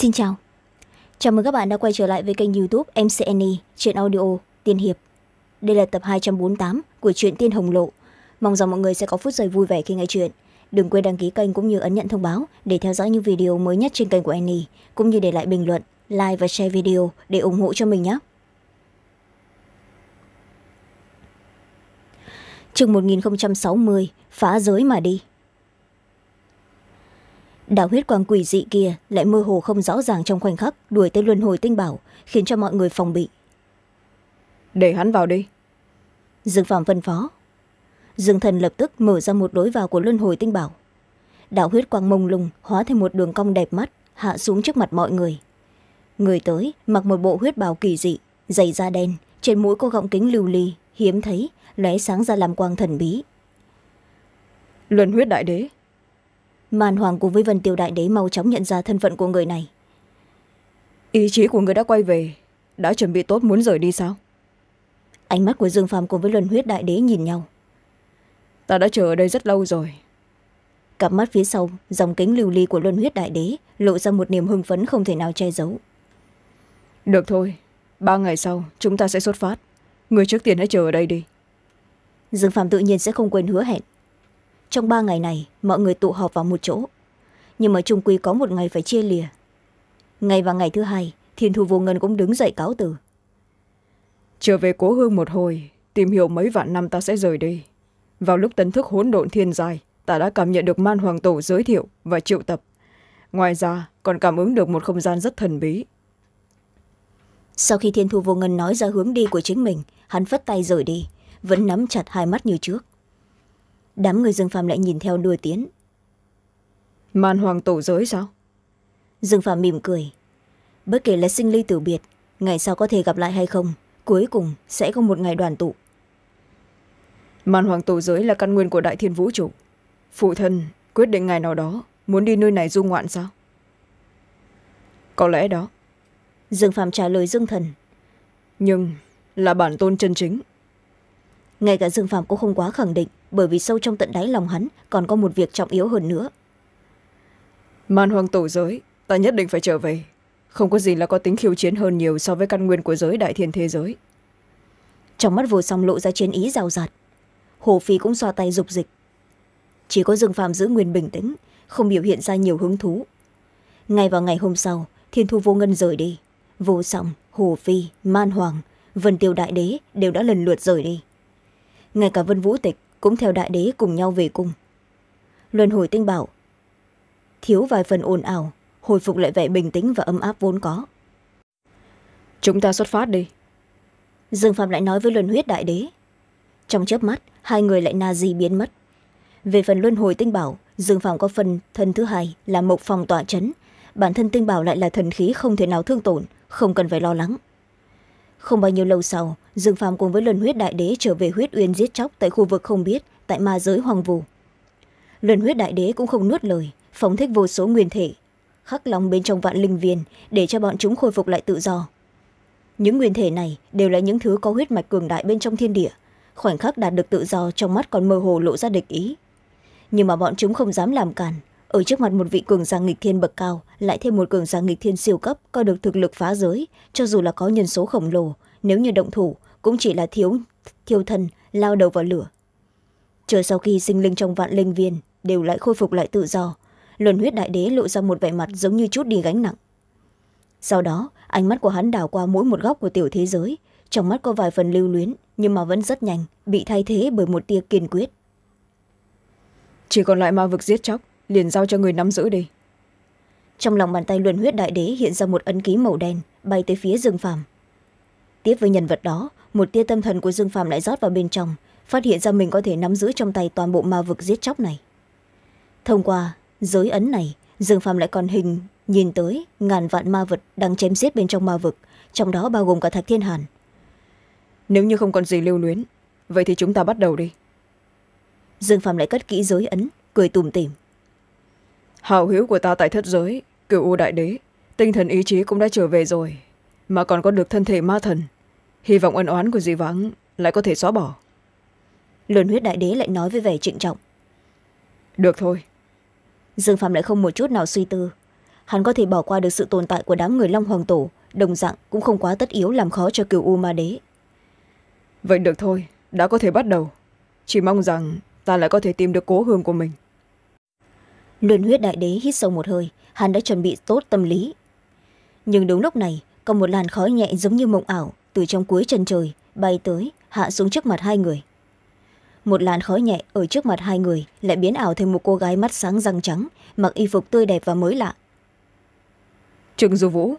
Xin chào. Chào mừng các bạn đã quay trở lại với kênh youtube MCNE Chuyện Audio Tiên Hiệp. Đây là tập 248 của truyện Tiên Hồng Lộ. Mong rằng mọi người sẽ có phút giây vui vẻ khi nghe chuyện. Đừng quên đăng ký kênh cũng như ấn nhận thông báo để theo dõi những video mới nhất trên kênh của Annie, cũng như để lại bình luận, like và share video để ủng hộ cho mình nhé. Trường 1060, phá giới mà đi đạo huyết quang quỷ dị kia lại mơ hồ không rõ ràng trong khoảnh khắc đuổi tới luân hồi tinh bảo khiến cho mọi người phòng bị để hắn vào đi dương phạm phân phó dương thần lập tức mở ra một đối vào của luân hồi tinh bảo đạo huyết quang mông lung hóa thành một đường cong đẹp mắt hạ xuống trước mặt mọi người người tới mặc một bộ huyết bào kỳ dị dày da đen trên mũi có gọng kính lưu ly hiếm thấy lóe sáng ra làm quang thần bí luân huyết đại đế màn hoàng cùng với vân tiêu đại đế mau chóng nhận ra thân phận của người này ý chí của người đã quay về đã chuẩn bị tốt muốn rời đi sao ánh mắt của dương phàm cùng với luân huyết đại đế nhìn nhau ta đã chờ ở đây rất lâu rồi cặp mắt phía sau dòng kính lưu ly của luân huyết đại đế lộ ra một niềm hưng phấn không thể nào che giấu được thôi ba ngày sau chúng ta sẽ xuất phát người trước tiên hãy chờ ở đây đi dương phạm tự nhiên sẽ không quên hứa hẹn trong ba ngày này mọi người tụ họp vào một chỗ nhưng mà trung quy có một ngày phải chia lìa ngày và ngày thứ hai thiên thu vô ngân cũng đứng dậy cáo từ trở về cố hương một hồi tìm hiểu mấy vạn năm ta sẽ rời đi vào lúc tấn thức hỗn độn thiên dài ta đã cảm nhận được man hoàng tổ giới thiệu và triệu tập ngoài ra còn cảm ứng được một không gian rất thần bí sau khi thiên thu vô ngân nói ra hướng đi của chính mình hắn phất tay rời đi vẫn nắm chặt hai mắt như trước đám người dương Phạm lại nhìn theo đuổi tiến màn hoàng tổ giới sao dương Phạm mỉm cười bất kể là sinh ly tử biệt ngày sau có thể gặp lại hay không cuối cùng sẽ có một ngày đoàn tụ màn hoàng tổ giới là căn nguyên của đại thiên vũ trụ phụ thân quyết định ngày nào đó muốn đi nơi này du ngoạn sao có lẽ đó dương Phạm trả lời dương thần nhưng là bản tôn chân chính ngay cả dương Phạm cũng không quá khẳng định bởi vì sâu trong tận đáy lòng hắn còn có một việc trọng yếu hơn nữa man Hoàng tổ giới ta nhất định phải trở về không có gì là có tính khiêu chiến hơn nhiều so với căn nguyên của giới đại thiên thế giới trong mắt vô song lộ ra chiến ý rào rạt hồ phi cũng xoa tay dục dịch chỉ có dương phàm giữ nguyên bình tĩnh không biểu hiện ra nhiều hứng thú ngay vào ngày hôm sau thiên thu vô ngân rời đi vô song hồ phi man hoàng vân tiêu đại đế đều đã lần lượt rời đi ngay cả vân vũ tịch cũng theo đại đế cùng nhau về cung luân hồi tinh bảo thiếu vài phần ồn ào hồi phục lại vẻ bình tĩnh và ấm áp vốn có chúng ta xuất phát đi dương phạm lại nói với luân huyết đại đế trong chớp mắt hai người lại na di biến mất về phần luân hồi tinh bảo dương phạm có phần thân thứ hai là mộc phòng tỏa chấn bản thân tinh bảo lại là thần khí không thể nào thương tổn không cần phải lo lắng không bao nhiêu lâu sau dương phàm cùng với luân huyết đại đế trở về huyết uyên giết chóc tại khu vực không biết tại ma giới hoàng vù luân huyết đại đế cũng không nuốt lời phóng thích vô số nguyên thể khắc lòng bên trong vạn linh viên để cho bọn chúng khôi phục lại tự do những nguyên thể này đều là những thứ có huyết mạch cường đại bên trong thiên địa khoảnh khắc đạt được tự do trong mắt còn mơ hồ lộ ra địch ý nhưng mà bọn chúng không dám làm càn ở trước mặt một vị cường giả nghịch thiên bậc cao lại thêm một cường giả nghịch thiên siêu cấp coi được thực lực phá giới cho dù là có nhân số khổng lồ nếu như động thủ cũng chỉ là thiếu thiêu thân lao đầu vào lửa chờ sau khi sinh linh trong vạn linh viên đều lại khôi phục lại tự do luân huyết đại đế lộ ra một vẻ mặt giống như chút đi gánh nặng sau đó ánh mắt của hắn đào qua mỗi một góc của tiểu thế giới trong mắt có vài phần lưu luyến nhưng mà vẫn rất nhanh bị thay thế bởi một tia kiên quyết chỉ còn lại ma vực giết chóc liền giao cho người nắm giữ đi trong lòng bàn tay luân huyết đại đế hiện ra một ấn ký màu đen bay tới phía dương phàm tiếp với nhân vật đó một tia tâm thần của dương phàm lại rót vào bên trong phát hiện ra mình có thể nắm giữ trong tay toàn bộ ma vực giết chóc này thông qua giới ấn này dương phàm lại còn hình nhìn tới ngàn vạn ma vật đang chém giết bên trong ma vực trong đó bao gồm cả thạch thiên hàn nếu như không còn gì lưu luyến vậy thì chúng ta bắt đầu đi dương phàm lại cất kỹ giới ấn cười tủm tỉm hào hữu của ta tại thất giới cựu u đại đế tinh thần ý chí cũng đã trở về rồi mà còn có được thân thể ma thần hy vọng ân oán của dì vắng lại có thể xóa bỏ luân huyết đại đế lại nói với vẻ trịnh trọng được thôi dương phạm lại không một chút nào suy tư hắn có thể bỏ qua được sự tồn tại của đám người long hoàng tổ đồng dạng cũng không quá tất yếu làm khó cho cựu u ma đế vậy được thôi đã có thể bắt đầu chỉ mong rằng ta lại có thể tìm được cố hương của mình luyện huyết đại đế hít sâu một hơi hắn đã chuẩn bị tốt tâm lý nhưng đúng lúc này có một làn khói nhẹ giống như mộng ảo từ trong cuối chân trời bay tới hạ xuống trước mặt hai người một làn khói nhẹ ở trước mặt hai người lại biến ảo thành một cô gái mắt sáng răng trắng mặc y phục tươi đẹp và mới lạ trừng du vũ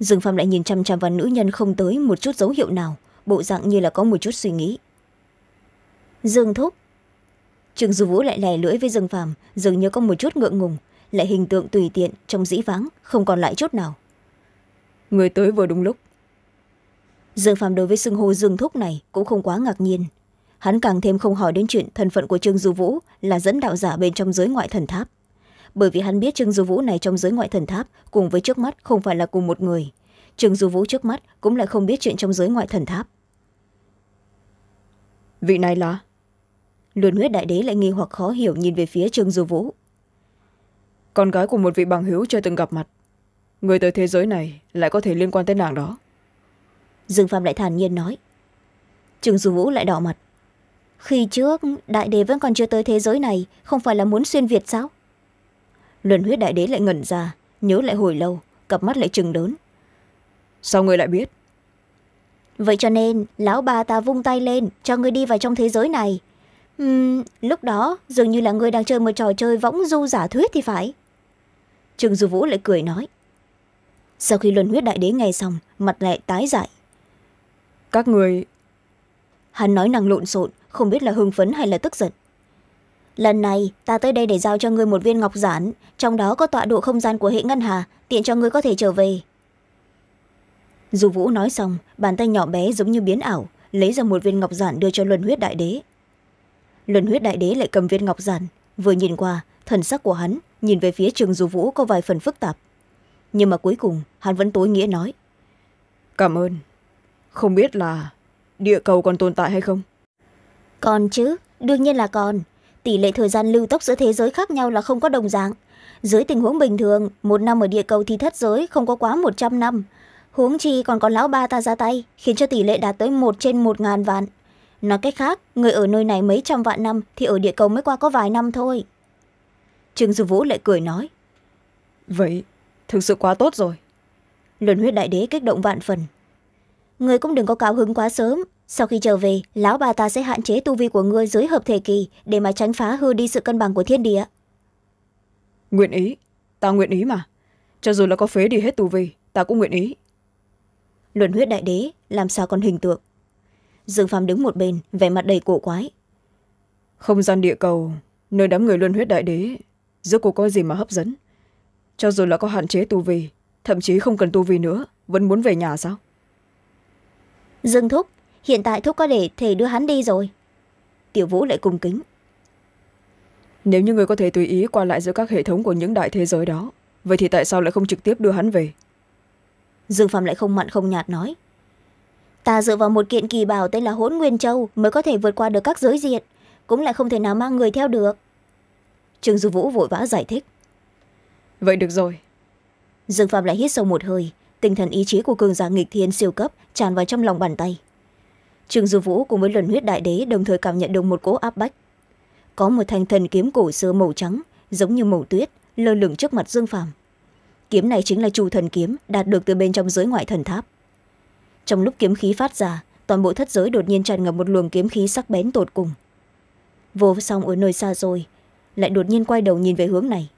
dương phạm lại nhìn chăm chăm vào nữ nhân không tới một chút dấu hiệu nào bộ dạng như là có một chút suy nghĩ dương thúc trương du vũ lại lè lưỡi với dương phàm dường như có một chút ngượng ngùng lại hình tượng tùy tiện trong dĩ vãng không còn lại chút nào người tới vừa đúng lúc dương phàm đối với sưng hô dương thúc này cũng không quá ngạc nhiên hắn càng thêm không hỏi đến chuyện thân phận của trương du vũ là dẫn đạo giả bên trong giới ngoại thần tháp bởi vì hắn biết trương du vũ này trong giới ngoại thần tháp cùng với trước mắt không phải là cùng một người trương du vũ trước mắt cũng lại không biết chuyện trong giới ngoại thần tháp vị này là luôn huyết đại đế lại nghi hoặc khó hiểu nhìn về phía trương du vũ con gái của một vị bằng hữu chưa từng gặp mặt người tới thế giới này lại có thể liên quan tới nàng đó dương phạm lại thản nhiên nói trương du vũ lại đỏ mặt khi trước đại đế vẫn còn chưa tới thế giới này không phải là muốn xuyên việt sao luân huyết đại đế lại ngẩn ra nhớ lại hồi lâu cặp mắt lại chừng đớn sao người lại biết vậy cho nên lão bà ta vung tay lên cho người đi vào trong thế giới này Uhm, lúc đó dường như là người đang chơi một trò chơi võng du giả thuyết thì phải trương du vũ lại cười nói sau khi luân huyết đại đế nghe xong mặt lại tái dại các người hắn nói năng lộn xộn không biết là hưng phấn hay là tức giận lần này ta tới đây để giao cho ngươi một viên ngọc giản trong đó có tọa độ không gian của hệ ngân hà tiện cho ngươi có thể trở về dù vũ nói xong bàn tay nhỏ bé giống như biến ảo lấy ra một viên ngọc giản đưa cho luân huyết đại đế luân huyết đại đế lại cầm viên ngọc giản vừa nhìn qua thần sắc của hắn nhìn về phía trường du vũ có vài phần phức tạp nhưng mà cuối cùng hắn vẫn tối nghĩa nói cảm ơn không biết là địa cầu còn tồn tại hay không còn chứ đương nhiên là còn tỷ lệ thời gian lưu tốc giữa thế giới khác nhau là không có đồng dạng dưới tình huống bình thường một năm ở địa cầu thì thất giới không có quá một trăm năm huống chi còn có lão ba ta ra tay khiến cho tỷ lệ đạt tới một trên một ngàn vạn Nói cách khác, người ở nơi này mấy trăm vạn năm thì ở địa cầu mới qua có vài năm thôi. Trương Du Vũ lại cười nói. Vậy, thực sự quá tốt rồi. Luân huyết đại đế kích động vạn phần. Người cũng đừng có cáo hứng quá sớm. Sau khi trở về, lão bà ta sẽ hạn chế tu vi của ngươi dưới hợp thể kỳ để mà tránh phá hư đi sự cân bằng của thiên địa. Nguyện ý. Ta nguyện ý mà. Cho dù là có phế đi hết tu vi, ta cũng nguyện ý. Luân huyết đại đế làm sao còn hình tượng dương phàm đứng một bên vẻ mặt đầy cổ quái không gian địa cầu nơi đám người luân huyết đại đế giữa cô có gì mà hấp dẫn cho dù là có hạn chế tu vi thậm chí không cần tu vi nữa vẫn muốn về nhà sao dương thúc hiện tại thúc có để thể đưa hắn đi rồi tiểu vũ lại cung kính nếu như người có thể tùy ý qua lại giữa các hệ thống của những đại thế giới đó vậy thì tại sao lại không trực tiếp đưa hắn về dương phạm lại không mặn không nhạt nói ta dựa vào một kiện kỳ bảo tên là hỗn nguyên châu mới có thể vượt qua được các giới diện cũng lại không thể nào mang người theo được trương du vũ vội vã giải thích vậy được rồi dương phạm lại hít sâu một hơi tinh thần ý chí của cường giả nghịch thiên siêu cấp tràn vào trong lòng bàn tay trương du vũ cùng với luận huyết đại đế đồng thời cảm nhận được một cỗ áp bách có một thanh thần kiếm cổ xưa màu trắng giống như màu tuyết lơ lửng trước mặt dương phàm kiếm này chính là chủ thần kiếm đạt được từ bên trong giới ngoại thần tháp trong lúc kiếm khí phát ra toàn bộ thất giới đột nhiên tràn ngập một luồng kiếm khí sắc bén tột cùng vô song ở nơi xa rồi lại đột nhiên quay đầu nhìn về hướng này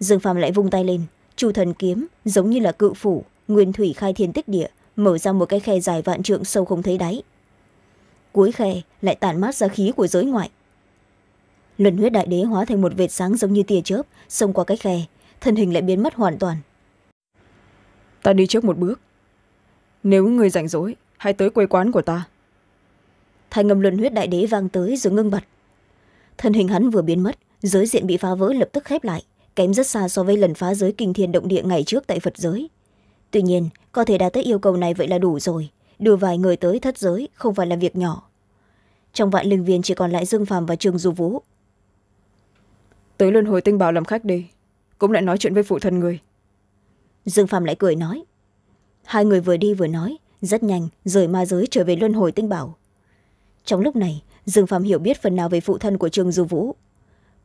dương phàm lại vung tay lên chu thần kiếm giống như là cự phủ nguyên thủy khai thiên tích địa mở ra một cái khe dài vạn trượng sâu không thấy đáy cuối khe lại tản mát ra khí của giới ngoại luân huyết đại đế hóa thành một vệt sáng giống như tia chớp xông qua cái khe thân hình lại biến mất hoàn toàn ta đi trước một bước nếu người rảnh rỗi hãy tới quê quán của ta thanh ngầm luân huyết đại đế vang tới rồi ngưng bật thân hình hắn vừa biến mất giới diện bị phá vỡ lập tức khép lại kém rất xa so với lần phá giới kinh thiên động địa ngày trước tại phật giới tuy nhiên có thể đạt tới yêu cầu này vậy là đủ rồi đưa vài người tới thất giới không phải là việc nhỏ trong vạn linh viên chỉ còn lại dương phàm và trường du vũ tới luân hồi tinh bảo làm khách đi cũng lại nói chuyện với phụ thân người dương phàm lại cười nói hai người vừa đi vừa nói rất nhanh rời ma giới trở về luân hồi tinh bảo trong lúc này dương phạm hiểu biết phần nào về phụ thân của Trường du vũ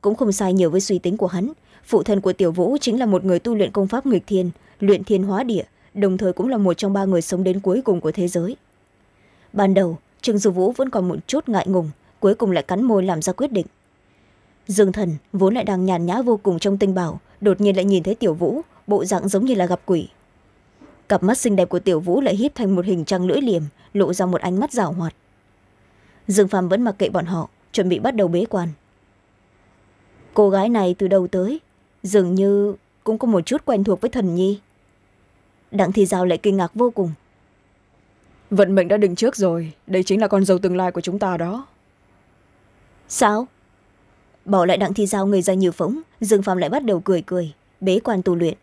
cũng không sai nhiều với suy tính của hắn phụ thân của tiểu vũ chính là một người tu luyện công pháp nghịch thiên luyện thiên hóa địa đồng thời cũng là một trong ba người sống đến cuối cùng của thế giới ban đầu Trường du vũ vẫn còn một chút ngại ngùng cuối cùng lại cắn môi làm ra quyết định dương thần vốn lại đang nhàn nhã vô cùng trong tinh bảo đột nhiên lại nhìn thấy tiểu vũ bộ dạng giống như là gặp quỷ cặp mắt xinh đẹp của tiểu vũ lại híp thành một hình trăng lưỡi liềm lộ ra một ánh mắt rảo hoạt dương phàm vẫn mặc kệ bọn họ chuẩn bị bắt đầu bế quan cô gái này từ đầu tới dường như cũng có một chút quen thuộc với thần nhi đặng thị giao lại kinh ngạc vô cùng vận mệnh đã định trước rồi đây chính là con dâu tương lai của chúng ta đó sao bỏ lại đặng thị giao người ra nhiều phóng dương phàm lại bắt đầu cười cười bế quan tu luyện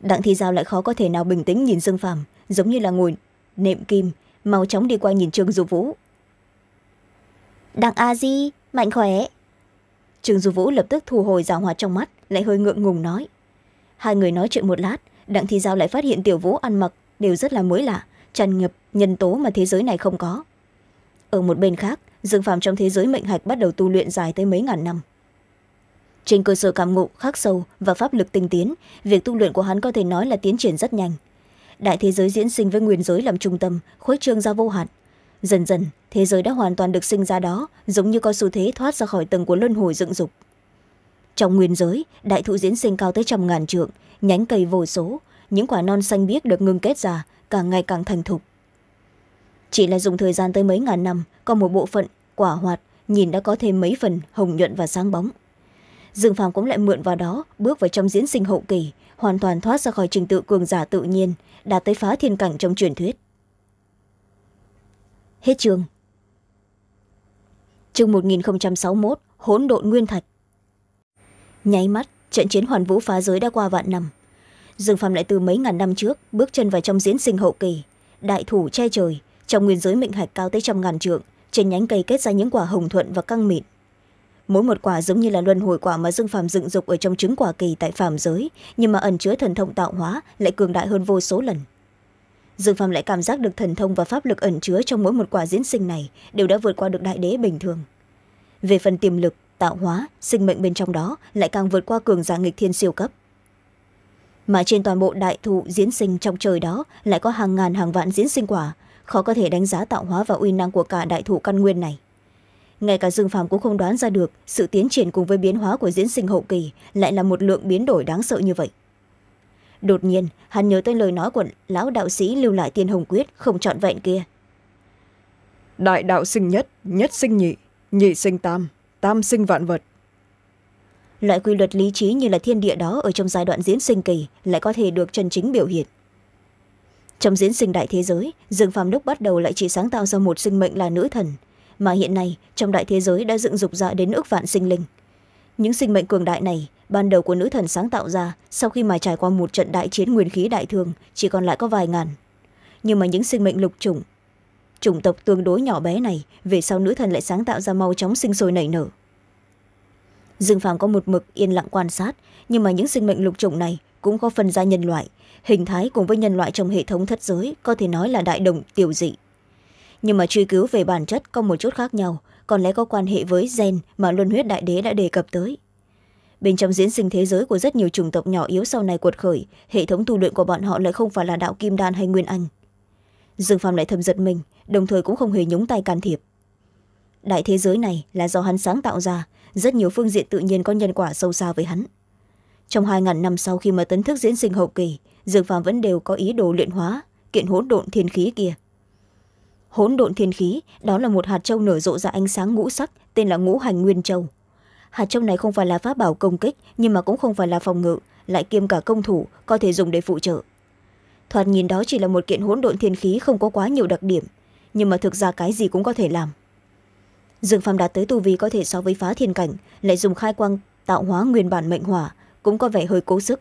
đặng thị giao lại khó có thể nào bình tĩnh nhìn dương phàm giống như là ngồi nệm kim mau chóng đi qua nhìn trương du vũ đặng a di mạnh khỏe trương du vũ lập tức thu hồi rào hoạt trong mắt lại hơi ngượng ngùng nói hai người nói chuyện một lát đặng thị giao lại phát hiện tiểu vũ ăn mặc đều rất là mới lạ tràn ngập nhân tố mà thế giới này không có ở một bên khác dương phàm trong thế giới mệnh hạch bắt đầu tu luyện dài tới mấy ngàn năm trên cơ sở cảm ngộ khắc sâu và pháp lực tinh tiến việc tu luyện của hắn có thể nói là tiến triển rất nhanh đại thế giới diễn sinh với nguyên giới làm trung tâm khuếch trương ra vô hạn dần dần thế giới đã hoàn toàn được sinh ra đó giống như có xu thế thoát ra khỏi tầng của luân hồi dựng dục trong nguyên giới đại thụ diễn sinh cao tới trăm ngàn trượng nhánh cây vô số những quả non xanh biếc được ngưng kết ra càng ngày càng thành thục chỉ là dùng thời gian tới mấy ngàn năm còn một bộ phận quả hoạt nhìn đã có thêm mấy phần hồng nhuận và sáng bóng dương phàm cũng lại mượn vào đó bước vào trong diễn sinh hậu kỳ hoàn toàn thoát ra khỏi trình tự cường giả tự nhiên đã tới phá thiên cảnh trong truyền thuyết hết trường. trường một nghìn sáu mươi hỗn độn nguyên thạch nháy mắt trận chiến hoàn vũ phá giới đã qua vạn năm dương phàm lại từ mấy ngàn năm trước bước chân vào trong diễn sinh hậu kỳ đại thủ che trời trong nguyên giới mệnh hạch cao tới trăm ngàn trượng trên nhánh cây kết ra những quả hồng thuận và căng mịn mỗi một quả giống như là luân hồi quả mà dương phàm dựng dục ở trong trứng quả kỳ tại phàm giới nhưng mà ẩn chứa thần thông tạo hóa lại cường đại hơn vô số lần dương phàm lại cảm giác được thần thông và pháp lực ẩn chứa trong mỗi một quả diễn sinh này đều đã vượt qua được đại đế bình thường về phần tiềm lực tạo hóa sinh mệnh bên trong đó lại càng vượt qua cường giả nghịch thiên siêu cấp mà trên toàn bộ đại thụ diễn sinh trong trời đó lại có hàng ngàn hàng vạn diễn sinh quả khó có thể đánh giá tạo hóa và uy năng của cả đại thụ căn nguyên này ngay cả dương phàm cũng không đoán ra được sự tiến triển cùng với biến hóa của diễn sinh hậu kỳ lại là một lượng biến đổi đáng sợ như vậy đột nhiên hắn nhớ tới lời nói của lão đạo sĩ lưu lại tiên hồng quyết không trọn vẹn kia đại đạo sinh nhất nhất sinh nhị nhị sinh tam tam sinh vạn vật loại quy luật lý trí như là thiên địa đó ở trong giai đoạn diễn sinh kỳ lại có thể được chân chính biểu hiện trong diễn sinh đại thế giới dương phàm lúc bắt đầu lại chỉ sáng tạo ra một sinh mệnh là nữ thần mà hiện nay trong đại thế giới đã dựng dục ra đến ước vạn sinh linh những sinh mệnh cường đại này ban đầu của nữ thần sáng tạo ra sau khi mà trải qua một trận đại chiến nguyên khí đại thường chỉ còn lại có vài ngàn nhưng mà những sinh mệnh lục chủng chủng tộc tương đối nhỏ bé này về sau nữ thần lại sáng tạo ra mau chóng sinh sôi nảy nở dương phàm có một mực yên lặng quan sát nhưng mà những sinh mệnh lục chủng này cũng có phần ra nhân loại hình thái cùng với nhân loại trong hệ thống thất giới có thể nói là đại đồng tiểu dị nhưng mà truy cứu về bản chất có một chút khác nhau còn lẽ có quan hệ với gen mà luân huyết đại đế đã đề cập tới bên trong diễn sinh thế giới của rất nhiều chủng tộc nhỏ yếu sau này cuột khởi hệ thống tu luyện của bọn họ lại không phải là đạo kim đan hay nguyên anh dương phàm lại thầm giật mình đồng thời cũng không hề nhúng tay can thiệp đại thế giới này là do hắn sáng tạo ra rất nhiều phương diện tự nhiên có nhân quả sâu xa với hắn trong hai ngàn năm sau khi mà tấn thức diễn sinh hậu kỳ dương phàm vẫn đều có ý đồ luyện hóa kiện hỗn độn thiên khí kia hỗn độn thiên khí đó là một hạt châu nở rộ ra ánh sáng ngũ sắc tên là ngũ hành nguyên châu hạt châu này không phải là pháp bảo công kích nhưng mà cũng không phải là phòng ngự lại kiêm cả công thủ có thể dùng để phụ trợ thoạt nhìn đó chỉ là một kiện hỗn độn thiên khí không có quá nhiều đặc điểm nhưng mà thực ra cái gì cũng có thể làm dương phàm đạt tới tu vi có thể so với phá thiên cảnh lại dùng khai quang tạo hóa nguyên bản mệnh hỏa cũng có vẻ hơi cố sức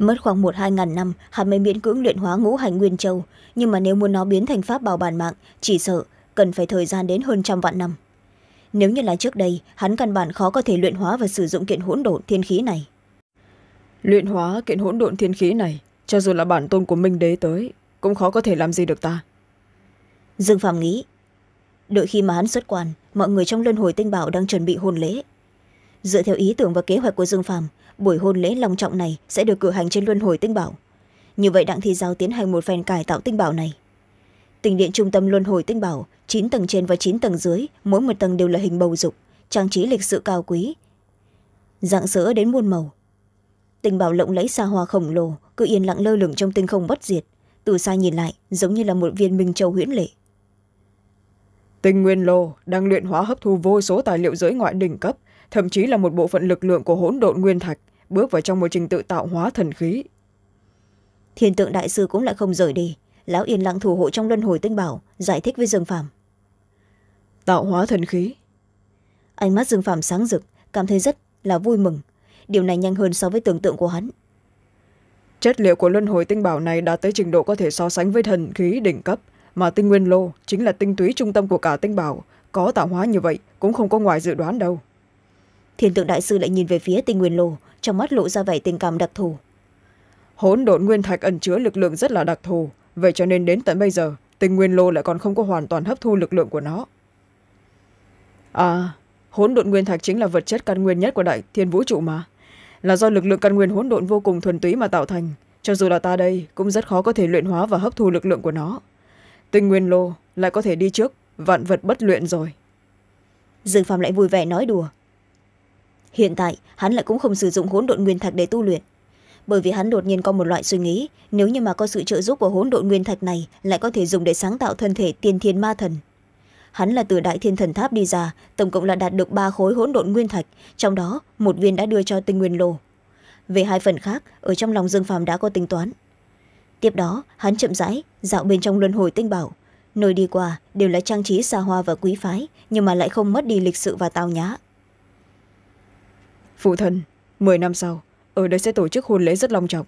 mất khoảng một hai ngàn năm hắn mới miễn cưỡng luyện hóa ngũ hành nguyên châu nhưng mà nếu muốn nó biến thành pháp bảo bản mạng chỉ sợ cần phải thời gian đến hơn trăm vạn năm nếu như là trước đây hắn căn bản khó có thể luyện hóa và sử dụng kiện hỗn độn thiên khí này luyện hóa kiện hỗn độn thiên khí này cho dù là bản tôn của minh đế tới cũng khó có thể làm gì được ta dương phàm nghĩ đợi khi mà hắn xuất quan mọi người trong luân hồi tinh bảo đang chuẩn bị hôn lễ dựa theo ý tưởng và kế hoạch của dương phàm buổi hôn lễ long trọng này sẽ được cử hành trên luân hồi tinh bảo như vậy đặng thi giao tiến hành một phen cải tạo tinh bảo này tỉnh điện trung tâm luân hồi tinh bảo chín tầng trên và chín tầng dưới mỗi một tầng đều là hình bầu dục trang trí lịch sự cao quý dạng sữa đến muôn màu tinh bảo lộng lẫy xa hoa khổng lồ cứ yên lặng lơ lửng trong tinh không bất diệt từ xa nhìn lại giống như là một viên minh châu huyễn lệ tinh nguyên lô đang luyện hóa hấp thu vô số tài liệu giới ngoại đỉnh cấp thậm chí là một bộ phận lực lượng của hỗn độn nguyên thạch bước vào trong một trình tự tạo hóa thần khí thiên tượng đại sư cũng lại không rời đi lão yên lặng thủ hộ trong luân hồi tinh bảo giải thích với dương phạm tạo hóa thần khí ánh mắt dương phạm sáng rực cảm thấy rất là vui mừng điều này nhanh hơn so với tưởng tượng của hắn chất liệu của luân hồi tinh bảo này đã tới trình độ có thể so sánh với thần khí đỉnh cấp mà tinh nguyên lô chính là tinh túy trung tâm của cả tinh bảo có tạo hóa như vậy cũng không có ngoài dự đoán đâu thiên tượng đại sư lại nhìn về phía tinh nguyên lô trong mắt lộ ra vẻ tình cảm đặc thù hỗn độn nguyên thạch ẩn chứa lực lượng rất là đặc thù vậy cho nên đến tận bây giờ tình nguyên lô lại còn không có hoàn toàn hấp thu lực lượng của nó à hỗn độn nguyên thạch chính là vật chất căn nguyên nhất của đại thiên vũ trụ mà là do lực lượng căn nguyên hỗn độn vô cùng thuần túy mà tạo thành cho dù là ta đây cũng rất khó có thể luyện hóa và hấp thu lực lượng của nó tinh nguyên lô lại có thể đi trước vạn vật bất luyện rồi dương phạm lại vui vẻ nói đùa hiện tại hắn lại cũng không sử dụng hỗn độn nguyên thạch để tu luyện bởi vì hắn đột nhiên có một loại suy nghĩ nếu như mà có sự trợ giúp của hỗn độn nguyên thạch này lại có thể dùng để sáng tạo thân thể tiên thiên ma thần hắn là từ đại thiên thần tháp đi ra tổng cộng là đạt được ba khối hỗn độn nguyên thạch trong đó một viên đã đưa cho tinh nguyên lô về hai phần khác ở trong lòng dương phàm đã có tính toán tiếp đó hắn chậm rãi dạo bên trong luân hồi tinh bảo nơi đi qua đều là trang trí xa hoa và quý phái nhưng mà lại không mất đi lịch sự và tao nhã phụ thân m năm sau ở đây sẽ tổ chức hôn lễ rất long trọng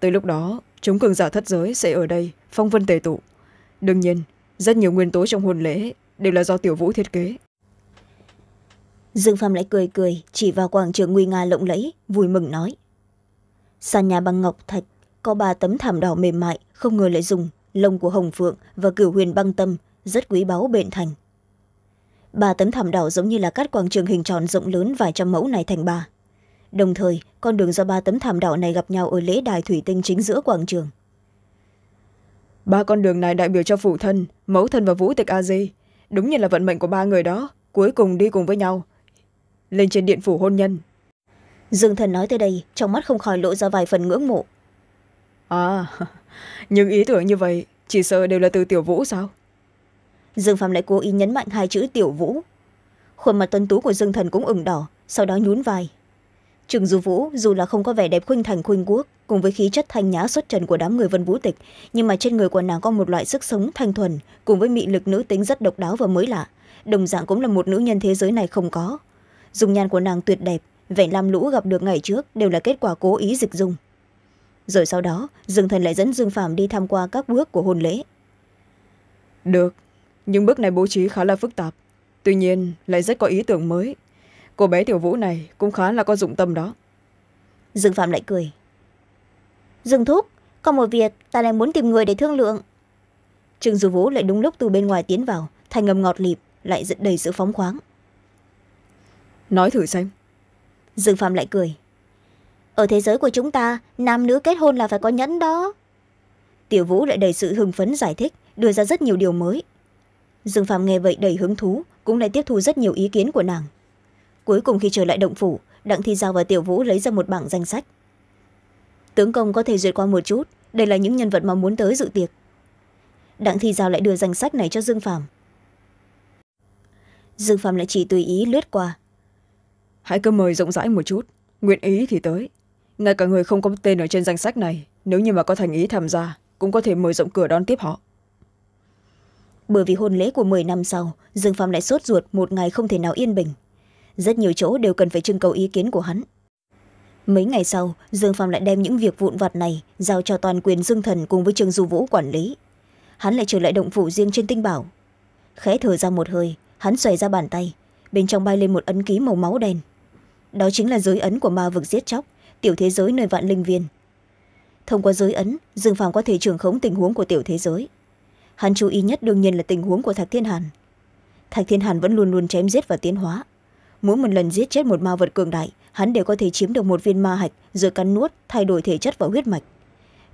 tới lúc đó chúng cường giả thất giới sẽ ở đây phong vân tề tụ đương nhiên rất nhiều nguyên tố trong hôn lễ đều là do tiểu vũ thiết kế dương phàm lại cười cười chỉ vào quảng trường nguy nga lộng lẫy vui mừng nói sàn nhà bằng ngọc thạch có ba tấm thảm đỏ mềm mại không ngờ lại dùng lông của hồng phượng và cửu huyền băng tâm rất quý báu bền thành ba tấm thảm đỏ giống như là cắt quảng trường hình tròn rộng lớn vài trăm mẫu này thành ba đồng thời con đường do ba tấm thảm đỏ này gặp nhau ở lễ đài thủy tinh chính giữa quảng trường ba con đường này đại biểu cho phụ thân mẫu thân và vũ tịch a di đúng như là vận mệnh của ba người đó cuối cùng đi cùng với nhau lên trên điện phủ hôn nhân dương thần nói tới đây trong mắt không khỏi lộ ra vài phần ngưỡng mộ à nhưng ý tưởng như vậy chỉ sợ đều là từ tiểu vũ sao dương phạm lại cố ý nhấn mạnh hai chữ tiểu vũ khuôn mặt tuấn tú của dương thần cũng ửng đỏ sau đó nhún vai Trường du vũ dù là không có vẻ đẹp khuynh thành khuynh quốc cùng với khí chất thanh nhã xuất trần của đám người vân vũ tịch nhưng mà trên người của nàng có một loại sức sống thanh thuần cùng với mị lực nữ tính rất độc đáo và mới lạ đồng dạng cũng là một nữ nhân thế giới này không có dùng nhan của nàng tuyệt đẹp vẻ lam lũ gặp được ngày trước đều là kết quả cố ý dịch dung rồi sau đó dương thần lại dẫn dương Phạm đi tham qua các bước của hôn lễ được những bước này bố trí khá là phức tạp tuy nhiên lại rất có ý tưởng mới cô bé tiểu vũ này cũng khá là có dụng tâm đó dương phạm lại cười dương thúc còn một việc ta lại muốn tìm người để thương lượng trương du vũ lại đúng lúc từ bên ngoài tiến vào thành ngầm ngọt lịp lại dẫn đầy sự phóng khoáng nói thử xem dương phạm lại cười ở thế giới của chúng ta nam nữ kết hôn là phải có nhẫn đó tiểu vũ lại đầy sự hưng phấn giải thích đưa ra rất nhiều điều mới dương phạm nghe vậy đầy hứng thú cũng lại tiếp thu rất nhiều ý kiến của nàng cuối cùng khi trở lại động phủ đặng thi giao và tiểu vũ lấy ra một bảng danh sách tướng công có thể duyệt qua một chút đây là những nhân vật mà muốn tới dự tiệc đặng thi giao lại đưa danh sách này cho dương phạm dương phạm lại chỉ tùy ý lướt qua hãy cứ mời rộng rãi một chút nguyện ý thì tới ngay cả người không có tên ở trên danh sách này nếu như mà có thành ý tham gia cũng có thể mời rộng cửa đón tiếp họ bởi vì hôn lễ của m năm sau dương phạm lại sốt ruột một ngày không thể nào yên bình rất nhiều chỗ đều cần phải trưng cầu ý kiến của hắn mấy ngày sau dương phạm lại đem những việc vụn vặt này giao cho toàn quyền dương thần cùng với trương du vũ quản lý hắn lại trở lại động phủ riêng trên tinh bảo khẽ thở ra một hơi hắn xoay ra bàn tay bên trong bay lên một ấn ký màu máu đen đó chính là giới ấn của ma vực giết chóc tiểu thế giới nơi vạn linh viên thông qua giới ấn dương phàm có thể trưởng khống tình huống của tiểu thế giới hắn chú ý nhất đương nhiên là tình huống của thạch thiên hàn thạch thiên hàn vẫn luôn luôn chém giết và tiến hóa mỗi một lần giết chết một ma vật cường đại hắn đều có thể chiếm được một viên ma hạch rồi cắn nuốt thay đổi thể chất và huyết mạch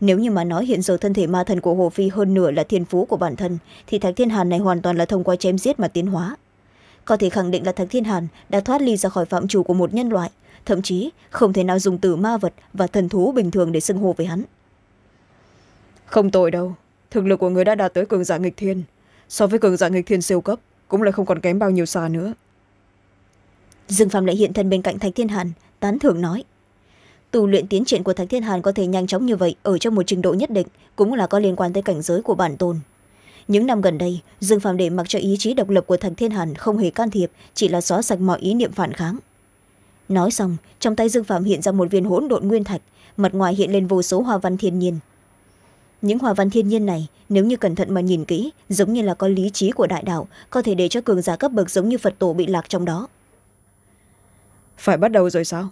nếu như mà nói hiện giờ thân thể ma thần của hồ phi hơn nửa là thiên phú của bản thân thì thạch thiên hàn này hoàn toàn là thông qua chém giết mà tiến hóa có thể khẳng định là thạch thiên hàn đã thoát ly ra khỏi phạm chủ của một nhân loại thậm chí không thể nào dùng từ ma vật và thần thú bình thường để xưng hô với hắn không tội đâu thực lực của người đã đạt tới cường giả nghịch thiên so với cường giả nghịch thiên siêu cấp cũng lại không còn kém bao nhiêu xa nữa dương phạm lại hiện thân bên cạnh thạch thiên hàn tán thưởng nói tù luyện tiến triển của thạch thiên hàn có thể nhanh chóng như vậy ở trong một trình độ nhất định cũng là có liên quan tới cảnh giới của bản tồn. những năm gần đây dương phạm để mặc cho ý chí độc lập của thạch thiên hàn không hề can thiệp chỉ là xóa sạch mọi ý niệm phản kháng nói xong trong tay dương phạm hiện ra một viên hỗn độn nguyên thạch mặt ngoài hiện lên vô số hoa văn thiên nhiên những hòa văn thiên nhiên này nếu như cẩn thận mà nhìn kỹ giống như là có lý trí của đại đạo có thể để cho cường giả cấp bậc giống như phật tổ bị lạc trong đó phải bắt đầu rồi sao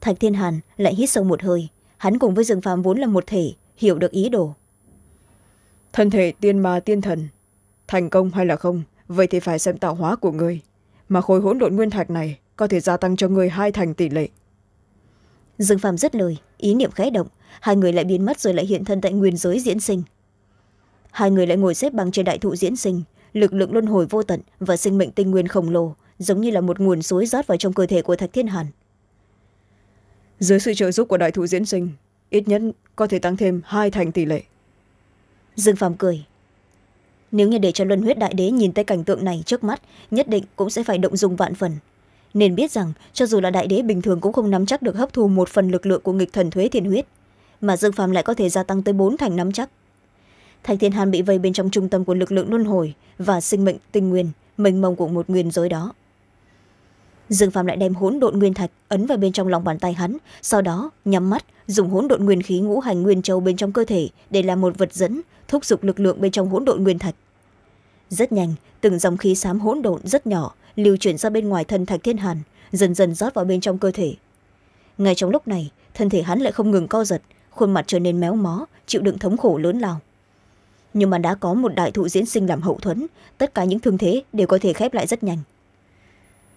thạch thiên hàn lại hít sâu một hơi hắn cùng với dương phàm vốn là một thể hiểu được ý đồ thân thể tiên ma tiên thần thành công hay là không vậy thì phải xem tạo hóa của người mà khối hỗn độn nguyên thạch này có thể gia tăng cho người hai thành tỷ lệ dương phàm dứt lời ý niệm khẽ động hai người lại biến mất rồi lại hiện thân tại nguyên giới diễn sinh hai người lại ngồi xếp bằng trên đại thụ diễn sinh lực lượng luân hồi vô tận và sinh mệnh tinh nguyên khổng lồ giống như là một nguồn suối rót vào trong cơ thể của thạch thiên hàn dưới sự trợ giúp của đại thụ diễn sinh ít nhất có thể tăng thêm hai thành tỷ lệ dương phàm cười nếu như để cho luân huyết đại đế nhìn tới cảnh tượng này trước mắt nhất định cũng sẽ phải động dùng vạn phần nên biết rằng cho dù là đại đế bình thường cũng không nắm chắc được hấp thu một phần lực lượng của nghịch thần thuế thiên huyết mà dương Phạm lại có thể gia tăng tới bốn thành năm chắc thạch thiên hàn bị vây bên trong trung tâm của lực lượng luân hồi và sinh mệnh tinh nguyên mênh mông của một nguyên giới đó dương Phạm lại đem hỗn độn nguyên thạch ấn vào bên trong lòng bàn tay hắn sau đó nhắm mắt dùng hỗn độn nguyên khí ngũ hành nguyên châu bên trong cơ thể để làm một vật dẫn thúc giục lực lượng bên trong hỗn độn nguyên thạch rất nhanh từng dòng khí xám hỗn độn rất nhỏ lưu chuyển ra bên ngoài thân thạch thiên hàn dần dần rót vào bên trong cơ thể ngay trong lúc này thân thể hắn lại không ngừng co giật khuôn mặt trở nên méo mó chịu đựng thống khổ lớn lao nhưng mà đã có một đại thụ diễn sinh làm hậu thuẫn tất cả những thương thế đều có thể khép lại rất nhanh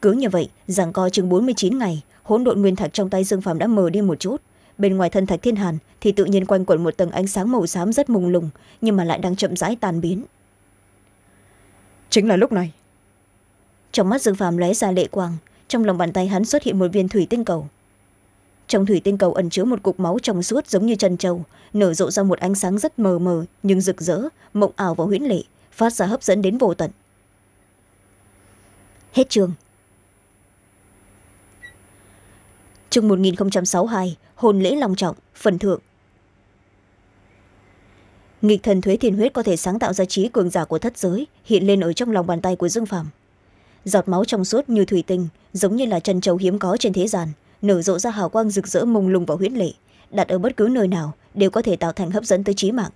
cứ như vậy rằng co chừng bốn mươi chín ngày hỗn độn nguyên thạch trong tay dương phàm đã mờ đi một chút bên ngoài thân thạch thiên hàn thì tự nhiên quanh quẩn một tầng ánh sáng màu xám rất mùng lùng nhưng mà lại đang chậm rãi tàn biến chính là lúc này trong mắt dương phàm lóe ra lệ quang trong lòng bàn tay hắn xuất hiện một viên thủy tinh cầu trong thủy tinh cầu ẩn chứa một cục máu trong suốt giống như chân trâu nở rộ ra một ánh sáng rất mờ mờ nhưng rực rỡ mộng ảo và huyễn lệ phát ra hấp dẫn đến vô tận hết trường chương một nghìn sáu hai hồn lễ long trọng phần thượng nghịch thần thuế thiên huyết có thể sáng tạo ra trí cường giả của thất giới hiện lên ở trong lòng bàn tay của dương phàm giọt máu trong suốt như thủy tinh giống như là chân trâu hiếm có trên thế gian nở rộ ra hào quang rực rỡ mông lung và huyễn lệ đặt ở bất cứ nơi nào đều có thể tạo thành hấp dẫn tới trí mạng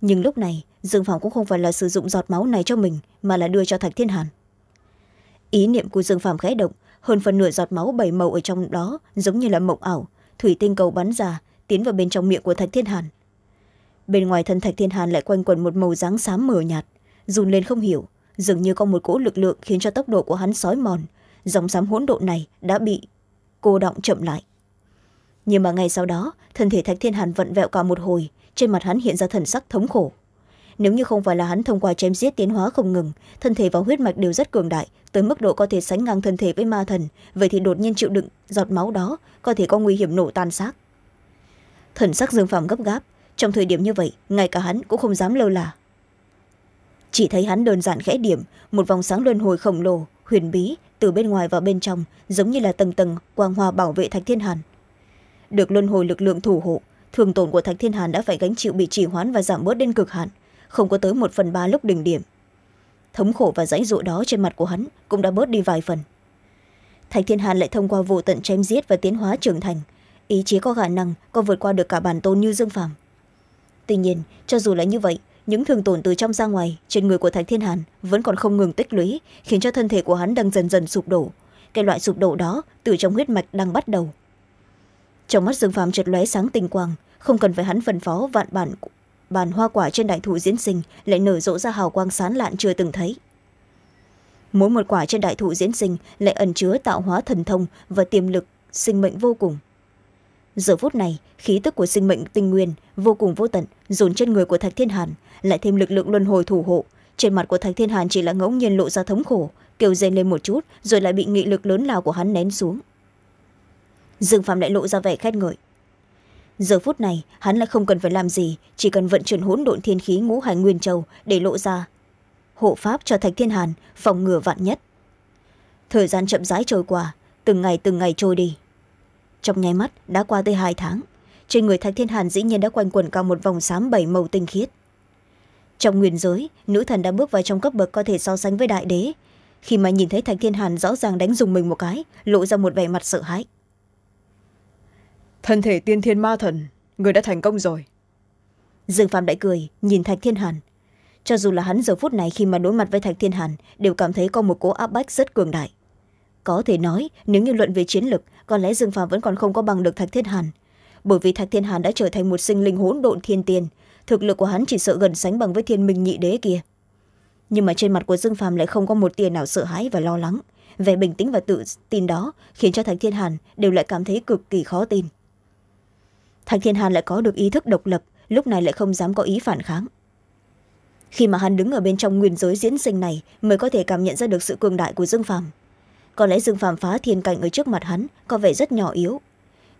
nhưng lúc này dương phàm cũng không phải là sử dụng giọt máu này cho mình mà là đưa cho thạch thiên hàn ý niệm của dương phàm khẽ động hơn phần nửa giọt máu bảy màu ở trong đó giống như là mộng ảo thủy tinh cầu bắn ra tiến vào bên trong miệng của thạch thiên hàn bên ngoài thân thạch thiên hàn lại quanh quẩn một màu dáng xám mờ nhạt run lên không hiểu dường như có một cỗ lực lượng khiến cho tốc độ của hắn sói mòn dòng xám hỗn độ này đã bị cô động chậm lại nhưng mà ngay sau đó thân thể thạch thiên hàn vận vẹo cả một hồi trên mặt hắn hiện ra thần sắc thống khổ nếu như không phải là hắn thông qua chém giết tiến hóa không ngừng thân thể và huyết mạch đều rất cường đại tới mức độ có thể sánh ngang thân thể với ma thần vậy thì đột nhiên chịu đựng giọt máu đó có thể có nguy hiểm nổ tan xác thần sắc dương phàm gấp gáp trong thời điểm như vậy ngay cả hắn cũng không dám lơ là chỉ thấy hắn đơn giản khẽ điểm một vòng sáng luân hồi khổng lồ huyền bí từ bên ngoài vào bên trong giống như là tầng tầng quang hoa bảo vệ thạch thiên hàn được luân hồi lực lượng thủ hộ thường tổn của thạch thiên hàn đã phải gánh chịu bị trì hoãn và giảm bớt đến cực hạn không có tới một phần ba lúc đỉnh điểm thống khổ và dãy rụa đó trên mặt của hắn cũng đã bớt đi vài phần thạch thiên hàn lại thông qua vụ tận chém giết và tiến hóa trưởng thành ý chí có khả năng có vượt qua được cả bản tôn như dương phàm tuy nhiên cho dù là như vậy những thương tổn từ trong ra ngoài trên người của thạch thiên hàn vẫn còn không ngừng tích lũy khiến cho thân thể của hắn đang dần dần sụp đổ cái loại sụp đổ đó từ trong huyết mạch đang bắt đầu trong mắt dương phàm chợt lóe sáng tinh quang không cần phải hắn phân phó vạn bản bàn hoa quả trên đại thụ diễn sinh lại nở rộ ra hào quang sán lạn chưa từng thấy mỗi một quả trên đại thụ diễn sinh lại ẩn chứa tạo hóa thần thông và tiềm lực sinh mệnh vô cùng giờ phút này khí tức của sinh mệnh tinh nguyên vô cùng vô tận dồn trên người của thạch thiên hàn lại thêm lực lượng luân hồi thủ hộ trên mặt của thạch thiên hàn chỉ là ngẫu nhiên lộ ra thống khổ kêu rên lên một chút rồi lại bị nghị lực lớn lao của hắn nén xuống dương phạm lại lộ ra vẻ khét ngợi giờ phút này hắn lại không cần phải làm gì chỉ cần vận chuyển hỗn độn thiên khí ngũ hải nguyên châu để lộ ra hộ pháp cho thạch thiên hàn phòng ngừa vạn nhất thời gian chậm rãi trôi qua từng ngày từng ngày trôi đi trong nháy mắt đã qua tới hai tháng trên người thạch thiên hàn dĩ nhiên đã quanh quẩn cả một vòng xám bảy màu tinh khiết trong nguyên giới nữ thần đã bước vào trong cấp bậc có thể so sánh với đại đế khi mà nhìn thấy thạch thiên hàn rõ ràng đánh dùng mình một cái lộ ra một vẻ mặt sợ hãi thân thể tiên thiên ma thần người đã thành công rồi dương phạm đại cười nhìn thạch thiên hàn cho dù là hắn giờ phút này khi mà đối mặt với thạch thiên hàn đều cảm thấy có một cố áp bách rất cường đại có thể nói nếu như luận về chiến lực có lẽ dương phàm vẫn còn không có bằng được thạch thiên hàn bởi vì thạch thiên hàn đã trở thành một sinh linh hỗn độn thiên tiền thực lực của hắn chỉ sợ gần sánh bằng với thiên minh nhị đế kia nhưng mà trên mặt của dương phàm lại không có một tia nào sợ hãi và lo lắng vẻ bình tĩnh và tự tin đó khiến cho thạch thiên hàn đều lại cảm thấy cực kỳ khó tin thạch thiên hàn lại có được ý thức độc lập lúc này lại không dám có ý phản kháng khi mà hắn đứng ở bên trong nguyên giới diễn sinh này mới có thể cảm nhận ra được sự cường đại của dương phàm có lẽ dương phàm phá thiên cảnh ở trước mặt hắn có vẻ rất nhỏ yếu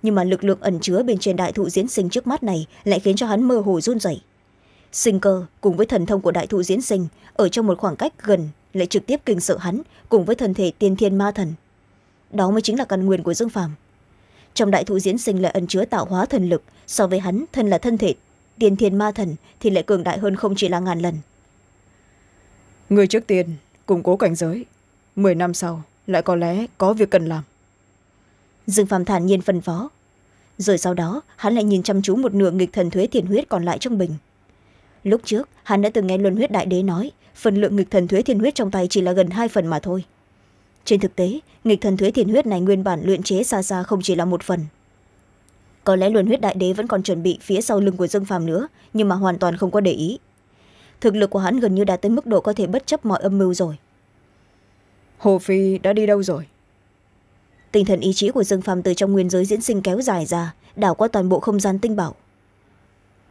nhưng mà lực lượng ẩn chứa bên trên đại thụ diễn sinh trước mắt này lại khiến cho hắn mơ hồ run rẩy sinh cơ cùng với thần thông của đại thụ diễn sinh ở trong một khoảng cách gần lại trực tiếp kinh sợ hắn cùng với thân thể tiên thiên ma thần đó mới chính là căn nguyên của dương phàm trong đại thụ diễn sinh lại ẩn chứa tạo hóa thần lực so với hắn thân là thân thể tiên thiên ma thần thì lại cường đại hơn không chỉ là ngàn lần người trước tiên củng cố cảnh giới mười năm sau lại có lẽ có việc cần làm dương Phạm thản nhiên phân phó rồi sau đó hắn lại nhìn chăm chú một nửa nghịch thần thuế thiên huyết còn lại trong bình lúc trước hắn đã từng nghe luân huyết đại đế nói phần lượng nghịch thần thuế thiên huyết trong tay chỉ là gần hai phần mà thôi trên thực tế nghịch thần thuế thiên huyết này nguyên bản luyện chế xa xa không chỉ là một phần có lẽ luân huyết đại đế vẫn còn chuẩn bị phía sau lưng của dương Phạm nữa nhưng mà hoàn toàn không có để ý thực lực của hắn gần như đã tới mức độ có thể bất chấp mọi âm mưu rồi hồ phi đã đi đâu rồi tinh thần ý chí của dương phàm từ trong nguyên giới diễn sinh kéo dài ra đảo qua toàn bộ không gian tinh bảo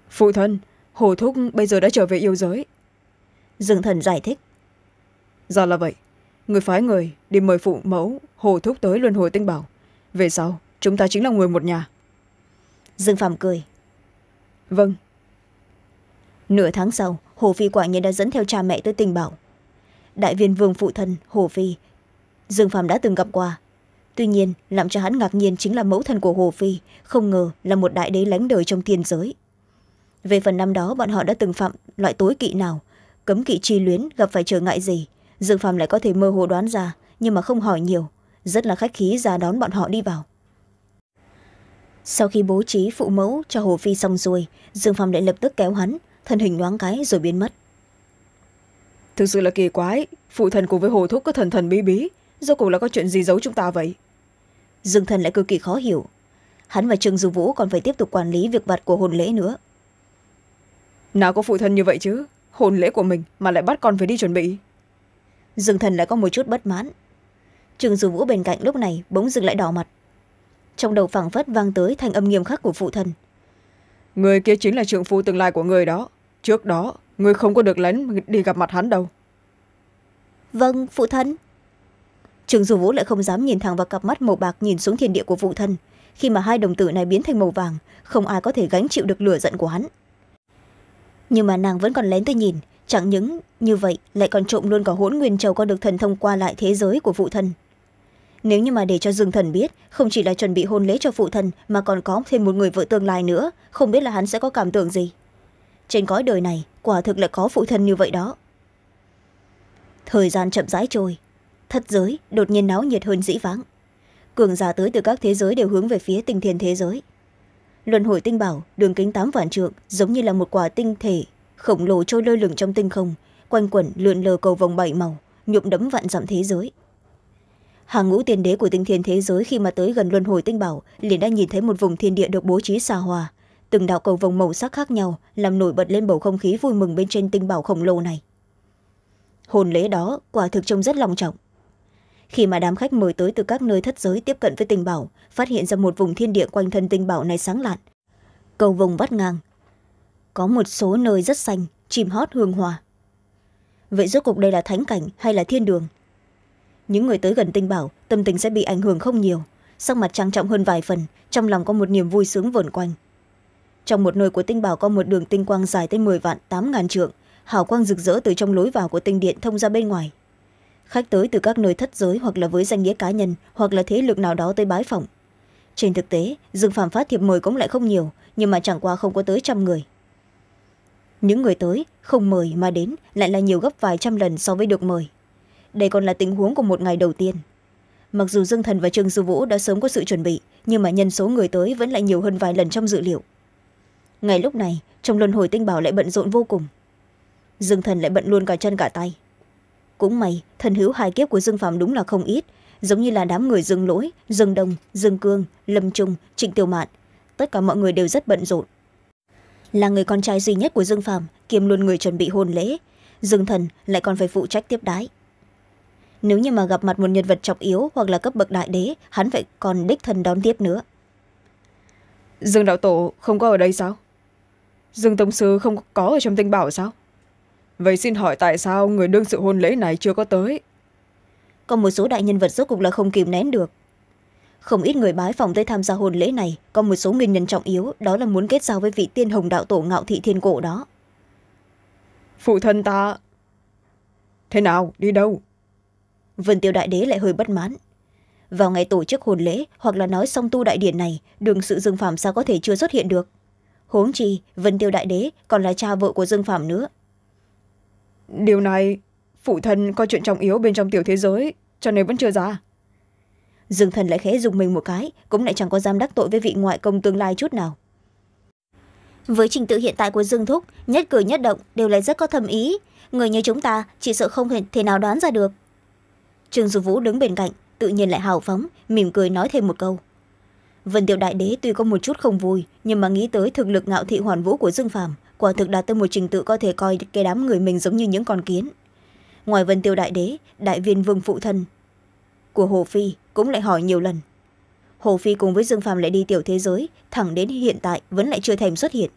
phụ thân hồ thúc bây giờ đã trở về yêu giới dương thần giải thích ra là vậy người phái người đi mời phụ mẫu hồ thúc tới luân hồi tinh bảo về sau chúng ta chính là người một nhà dương phàm cười vâng nửa tháng sau hồ phi quả nhiên đã dẫn theo cha mẹ tới tinh bảo đại viên vương phụ thân hồ phi dương phạm đã từng gặp qua tuy nhiên làm cho hắn ngạc nhiên chính là mẫu thân của hồ phi không ngờ là một đại đế lánh đời trong thiên giới về phần năm đó bọn họ đã từng phạm loại tối kỵ nào cấm kỵ chi luyến gặp phải trở ngại gì dương phạm lại có thể mơ hồ đoán ra nhưng mà không hỏi nhiều rất là khách khí ra đón bọn họ đi vào sau khi bố trí phụ mẫu cho hồ phi xong xuôi dương phạm lại lập tức kéo hắn thân hình nhoáng cái rồi biến mất thực sự là kỳ quái phụ thần cùng với hồ thúc cứ thần thần bí bí do cùng là có chuyện gì giấu chúng ta vậy dương thần lại cực kỳ khó hiểu hắn và trương du vũ còn phải tiếp tục quản lý việc vặt của hồn lễ nữa nào có phụ thân như vậy chứ hồn lễ của mình mà lại bắt con phải đi chuẩn bị dương thần lại có một chút bất mãn trương du vũ bên cạnh lúc này bỗng dừng lại đỏ mặt trong đầu phảng phất vang tới thanh âm nghiêm khắc của phụ thân người kia chính là trượng phu tương lai của người đó trước đó người không có được lén đi gặp mặt hắn đâu vâng phụ thân trường Dù vũ lại không dám nhìn thẳng vào cặp mắt màu bạc nhìn xuống thiên địa của phụ thân khi mà hai đồng tử này biến thành màu vàng không ai có thể gánh chịu được lửa giận của hắn nhưng mà nàng vẫn còn lén tôi nhìn chẳng những như vậy lại còn trộm luôn cả hỗn nguyên châu có được thần thông qua lại thế giới của phụ thân nếu như mà để cho dương thần biết không chỉ là chuẩn bị hôn lễ cho phụ thân mà còn có thêm một người vợ tương lai nữa không biết là hắn sẽ có cảm tưởng gì trên cõi đời này quả thực là có phụ thân như vậy đó thời gian chậm rãi trôi thất giới đột nhiên náo nhiệt hơn dĩ vãng cường giả tới từ các thế giới đều hướng về phía tinh thiên thế giới luân hồi tinh bảo đường kính tám vạn trượng giống như là một quả tinh thể khổng lồ trôi lơ lửng trong tinh không quanh quẩn lượn lờ cầu vòng bảy màu nhuộm đấm vạn dặm thế giới hàng ngũ tiền đế của tinh thiên thế giới khi mà tới gần luân hồi tinh bảo liền đã nhìn thấy một vùng thiên địa được bố trí xa hòa từng đạo cầu vồng màu sắc khác nhau làm nổi bật lên bầu không khí vui mừng bên trên tinh bảo khổng lồ này hồn lễ đó quả thực trông rất long trọng khi mà đám khách mời tới từ các nơi thất giới tiếp cận với tinh bảo phát hiện ra một vùng thiên địa quanh thân tinh bảo này sáng lạn cầu vồng vắt ngang có một số nơi rất xanh chìm hót hương hòa vậy rốt cuộc đây là thánh cảnh hay là thiên đường những người tới gần tinh bảo tâm tình sẽ bị ảnh hưởng không nhiều sắc mặt trang trọng hơn vài phần trong lòng có một niềm vui sướng vồn quanh trong một nồi của tinh bảo có một đường tinh quang dài tới mười vạn tám ngàn trượng hào quang rực rỡ từ trong lối vào của tinh điện thông ra bên ngoài khách tới từ các nơi thất giới hoặc là với danh nghĩa cá nhân hoặc là thế lực nào đó tới bái phỏng trên thực tế dương phạm phát thiệp mời cũng lại không nhiều nhưng mà chẳng qua không có tới trăm người những người tới không mời mà đến lại là nhiều gấp vài trăm lần so với được mời đây còn là tình huống của một ngày đầu tiên mặc dù dương thần và trương sư vũ đã sớm có sự chuẩn bị nhưng mà nhân số người tới vẫn lại nhiều hơn vài lần trong dự liệu ngay lúc này trong luân hồi tinh bảo lại bận rộn vô cùng dương thần lại bận luôn cả chân cả tay cũng may thần hữu hai kiếp của dương phạm đúng là không ít giống như là đám người dương lỗi dương đông dương cương lâm trung trịnh tiêu mạn tất cả mọi người đều rất bận rộn là người con trai duy nhất của dương phạm kiêm luôn người chuẩn bị hôn lễ dương thần lại còn phải phụ trách tiếp đái nếu như mà gặp mặt một nhân vật trọng yếu hoặc là cấp bậc đại đế hắn phải còn đích thân đón tiếp nữa dương đạo tổ không có ở đây sao dương tông sứ không có ở trong tinh bảo sao vậy xin hỏi tại sao người đương sự hôn lễ này chưa có tới có một số đại nhân vật rốt cuộc là không kìm nén được không ít người bái phòng tới tham gia hôn lễ này có một số nguyên nhân trọng yếu đó là muốn kết giao với vị tiên hồng đạo tổ ngạo thị thiên cổ đó phụ thân ta thế nào đi đâu vân tiêu đại đế lại hơi bất mãn vào ngày tổ chức hồn lễ hoặc là nói xong tu đại điển này đường sự dương Phạm sao có thể chưa xuất hiện được huống chi vân tiêu đại đế còn là cha vợ của dương phạm nữa điều này phụ thân có chuyện trọng yếu bên trong tiểu thế giới cho nên vẫn chưa ra dương thần lại khẽ dùng mình một cái cũng lại chẳng có dám đắc tội với vị ngoại công tương lai chút nào với trình tự hiện tại của dương thúc nhất cử nhất động đều lại rất có thầm ý người như chúng ta chỉ sợ không thể nào đoán ra được trương du vũ đứng bên cạnh tự nhiên lại hào phóng mỉm cười nói thêm một câu vân tiêu đại đế tuy có một chút không vui nhưng mà nghĩ tới thực lực ngạo thị hoàn vũ của dương phàm quả thực đạt tới một trình tự có thể coi cái đám người mình giống như những con kiến ngoài vân tiêu đại đế đại viên vương phụ thân của hồ phi cũng lại hỏi nhiều lần hồ phi cùng với dương phàm lại đi tiểu thế giới thẳng đến hiện tại vẫn lại chưa thèm xuất hiện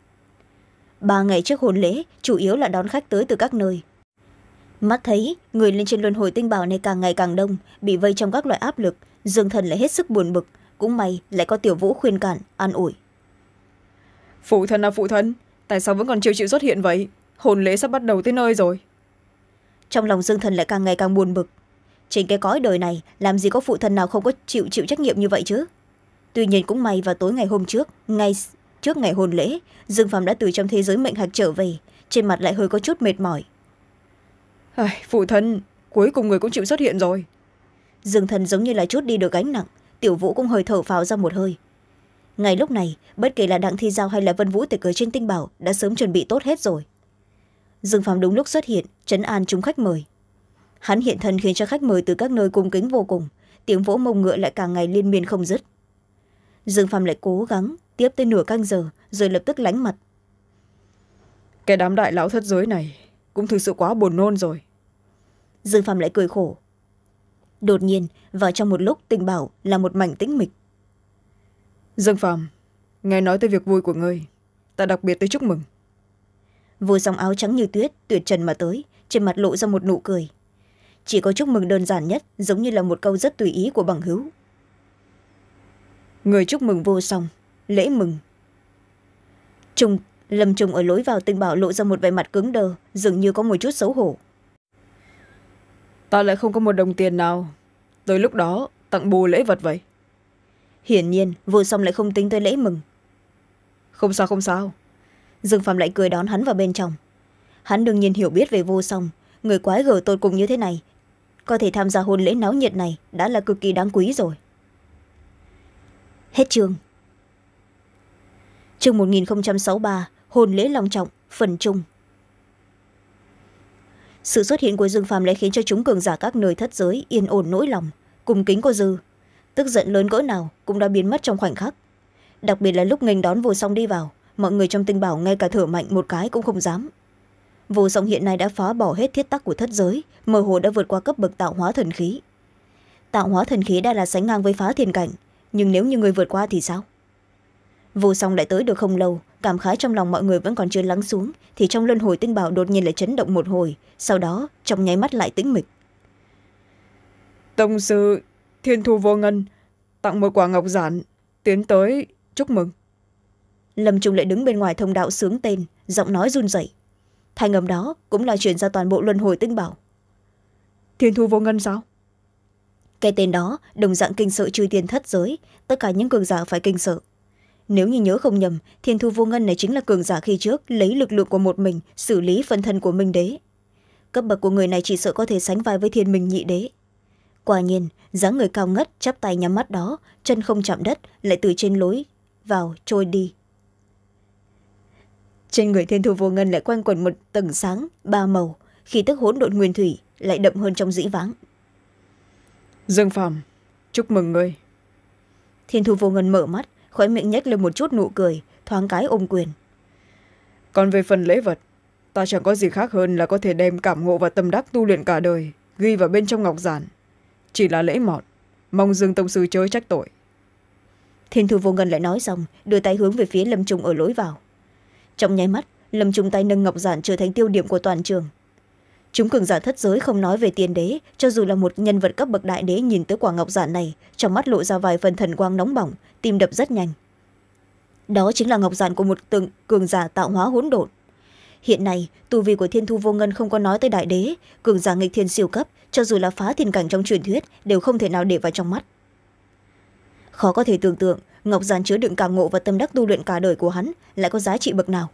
ba ngày trước hôn lễ chủ yếu là đón khách tới từ các nơi mắt thấy người lên trên luân hồi tinh bảo này càng ngày càng đông bị vây trong các loại áp lực dương thần lại hết sức buồn bực cũng may lại có tiểu vũ khuyên cản an ủi phụ thân à phụ thân tại sao vẫn còn chịu chịu xuất hiện vậy hồn lễ sắp bắt đầu tới nơi rồi trong lòng dương thần lại càng ngày càng buồn bực trên cái cõi đời này làm gì có phụ thân nào không có chịu chịu trách nhiệm như vậy chứ tuy nhiên cũng may vào tối ngày hôm trước ngay trước ngày hôn lễ dương phạm đã từ trong thế giới mệnh hạch trở về trên mặt lại hơi có chút mệt mỏi Ai, phụ thân cuối cùng người cũng chịu xuất hiện rồi dương thần giống như là chút đi được gánh nặng tiểu vũ cũng hơi thở phào ra một hơi ngay lúc này bất kể là đặng thi giao hay là vân vũ tịch ở trên tinh bảo đã sớm chuẩn bị tốt hết rồi dương Phạm đúng lúc xuất hiện chấn an chúng khách mời hắn hiện thân khiến cho khách mời từ các nơi cung kính vô cùng tiếng vỗ mông ngựa lại càng ngày liên miên không dứt dương Phạm lại cố gắng tiếp tới nửa canh giờ rồi lập tức lánh mặt cái đám đại lão thất giới này cũng thực sự quá buồn nôn rồi dương Phạm lại cười khổ đột nhiên và trong một lúc tình bảo là một mảnh tĩnh mịch dương phàm nghe nói tới việc vui của ngươi ta đặc biệt tới chúc mừng vô dòng áo trắng như tuyết tuyệt trần mà tới trên mặt lộ ra một nụ cười chỉ có chúc mừng đơn giản nhất giống như là một câu rất tùy ý của bằng hữu người chúc mừng vô song lễ mừng Trung, lâm trùng ở lối vào tình bảo lộ ra một vẻ mặt cứng đờ dường như có một chút xấu hổ ta lại không có một đồng tiền nào tới lúc đó tặng bù lễ vật vậy hiển nhiên vô song lại không tính tới lễ mừng không sao không sao dương phạm lại cười đón hắn vào bên trong hắn đương nhiên hiểu biết về vô song người quái gở tôi cùng như thế này có thể tham gia hôn lễ náo nhiệt này đã là cực kỳ đáng quý rồi hết chương chương một nghìn sáu ba hôn lễ long trọng phần trung sự xuất hiện của dương phàm lại khiến cho chúng cường giả các nơi thất giới yên ổn nỗi lòng cùng kính cô dư tức giận lớn cỡ nào cũng đã biến mất trong khoảnh khắc đặc biệt là lúc nghênh đón vô song đi vào mọi người trong tinh bảo ngay cả thở mạnh một cái cũng không dám vô song hiện nay đã phá bỏ hết thiết tắc của thất giới mơ hồ đã vượt qua cấp bậc tạo hóa thần khí tạo hóa thần khí đã là sánh ngang với phá thiên cảnh nhưng nếu như người vượt qua thì sao vô song lại tới được không lâu cảm khái trong lòng mọi người vẫn còn chưa lắng xuống thì trong luân hồi tinh bảo đột nhiên lại chấn động một hồi sau đó trong nháy mắt lại tĩnh mịch tông sư thiên thu vô ngân tặng một quả ngọc giản tiến tới chúc mừng lâm trung lại đứng bên ngoài thông đạo sướng tên giọng nói run rẩy thanh âm đó cũng là chuyển ra toàn bộ luân hồi tinh bảo thiên thu vô ngân sao cái tên đó đồng dạng kinh sợ chư tiên thất giới tất cả những cường giả phải kinh sợ nếu như nhớ không nhầm thiên thu vô ngân này chính là cường giả khi trước lấy lực lượng của một mình xử lý phân thân của minh đế cấp bậc của người này chỉ sợ có thể sánh vai với thiên minh nhị đế quả nhiên dáng người cao ngất chắp tay nhắm mắt đó chân không chạm đất lại từ trên lối vào trôi đi trên người thiên thu vô ngân lại quanh quẩn một tầng sáng ba màu khi tức hỗn độn nguyên thủy lại đậm hơn trong dĩ vãng dương phàm chúc mừng ngươi thiên thu vô ngân mở mắt khóe miệng nhếch lên một chút nụ cười thoáng cái ôm quyền còn về phần lễ vật ta chẳng có gì khác hơn là có thể đem cảm ngộ và tâm đắc tu luyện cả đời ghi vào bên trong ngọc giản chỉ là lễ mọn mong dương tông sư chơi trách tội thiên thư vô ngân lại nói xong đưa tay hướng về phía lâm trùng ở lối vào trong nháy mắt lâm trùng tay nâng ngọc giản trở thành tiêu điểm của toàn trường chúng cường giả thất giới không nói về tiền đế cho dù là một nhân vật cấp bậc đại đế nhìn tới quả ngọc giả này trong mắt lộ ra vài phần thần quang nóng bỏng tim đập rất nhanh đó chính là ngọc giản của một tượng cường giả tạo hóa hỗn độn hiện nay tu vi của thiên thu vô ngân không có nói tới đại đế cường giả nghịch thiên siêu cấp cho dù là phá thiên cảnh trong truyền thuyết đều không thể nào để vào trong mắt khó có thể tưởng tượng ngọc giản chứa đựng cảm ngộ và tâm đắc tu luyện cả đời của hắn lại có giá trị bậc nào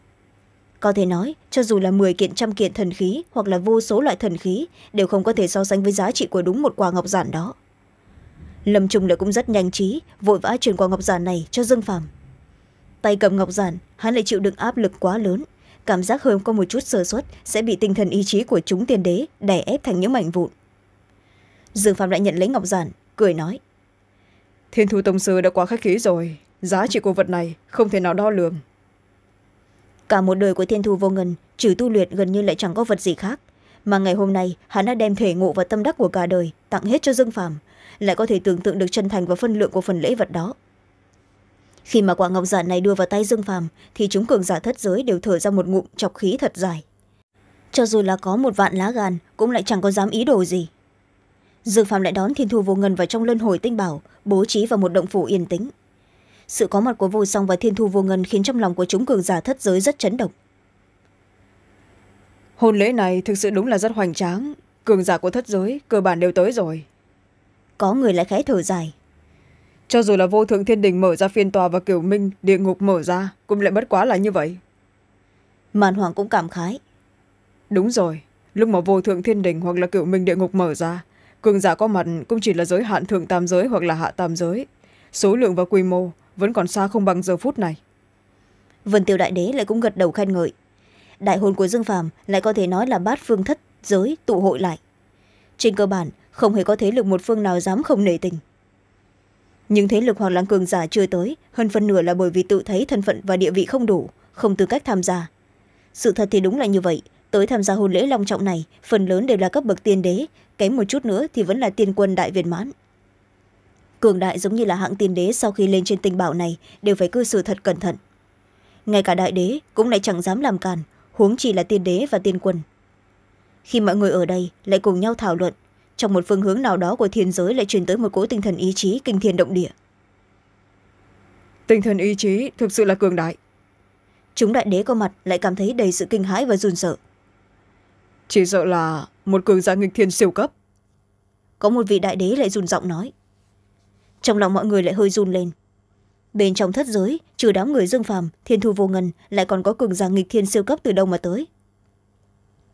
có thể nói cho dù là m ộ ư kiện trăm kiện thần khí hoặc là vô số loại thần khí đều không có thể so sánh với giá trị của đúng một quả ngọc giản đó lâm trung lại cũng rất nhanh trí vội vã truyền quả ngọc giản này cho dương phàm tay cầm ngọc giản hắn lại chịu đựng áp lực quá lớn cảm giác hơn có một chút sơ xuất sẽ bị tinh thần ý chí của chúng tiên đế đè ép thành những mảnh vụn dương phàm lại nhận lấy ngọc giản cười nói thiên thu tông sư đã quá khách khí rồi giá trị của vật này không thể nào đo lường cả một đời của thiên thu vô ngần trừ tu luyện gần như lại chẳng có vật gì khác mà ngày hôm nay hắn đã đem thể ngộ và tâm đắc của cả đời tặng hết cho dương phàm lại có thể tưởng tượng được chân thành và phân lượng của phần lễ vật đó khi mà quả ngọc giả này đưa vào tay dương phàm thì chúng cường giả thất giới đều thở ra một ngụm chọc khí thật dài cho dù là có một vạn lá gan cũng lại chẳng có dám ý đồ gì dương phàm lại đón thiên thu vô ngân vào trong luân hồi tinh bảo bố trí vào một động phủ yên tĩnh sự có mặt của vô song và thiên thu vô ngân khiến trong lòng của chúng cường giả thất giới rất chấn động hôn lễ này thực sự đúng là rất hoành tráng cường giả của thất giới cơ bản đều tới rồi có người lại khẽ thở dài cho dù là vô thượng thiên đình mở ra phiên tòa và kiểu minh địa ngục mở ra cũng lại bất quá là như vậy màn hoàng cũng cảm khái đúng rồi lúc mà vô thượng thiên đình hoặc là kiểu minh địa ngục mở ra cường giả có mặt cũng chỉ là giới hạn thượng tam giới hoặc là hạ tam giới số lượng và quy mô vẫn còn xa không bằng giờ phút này vân tiêu đại đế lại cũng gật đầu khen ngợi đại hôn của dương phàm lại có thể nói là bát phương thất giới tụ hội lại trên cơ bản không hề có thế lực một phương nào dám không nể tình nhưng thế lực hoàng là cường giả chưa tới hơn phân nửa là bởi vì tự thấy thân phận và địa vị không đủ không tư cách tham gia sự thật thì đúng là như vậy tới tham gia hôn lễ long trọng này phần lớn đều là cấp bậc tiên đế kém một chút nữa thì vẫn là tiên quân đại việt mãn cường đại giống như là hạng tiên đế sau khi lên trên tinh bảo này đều phải cư xử thật cẩn thận ngay cả đại đế cũng lại chẳng dám làm càn huống chỉ là tiên đế và tiên quân khi mọi người ở đây lại cùng nhau thảo luận trong một phương hướng nào đó của thiên giới lại truyền tới một cỗ tinh thần ý chí kinh thiên động địa tinh thần ý chí thực sự là cường đại chúng đại đế có mặt lại cảm thấy đầy sự kinh hãi và run sợ chỉ sợ là một cường giả nghịch thiên siêu cấp có một vị đại đế lại run giọng nói trong lòng mọi người lại hơi run lên bên trong thất giới trừ đám người dương phàm thiên thu vô ngân lại còn có cường giả nghịch thiên siêu cấp từ đâu mà tới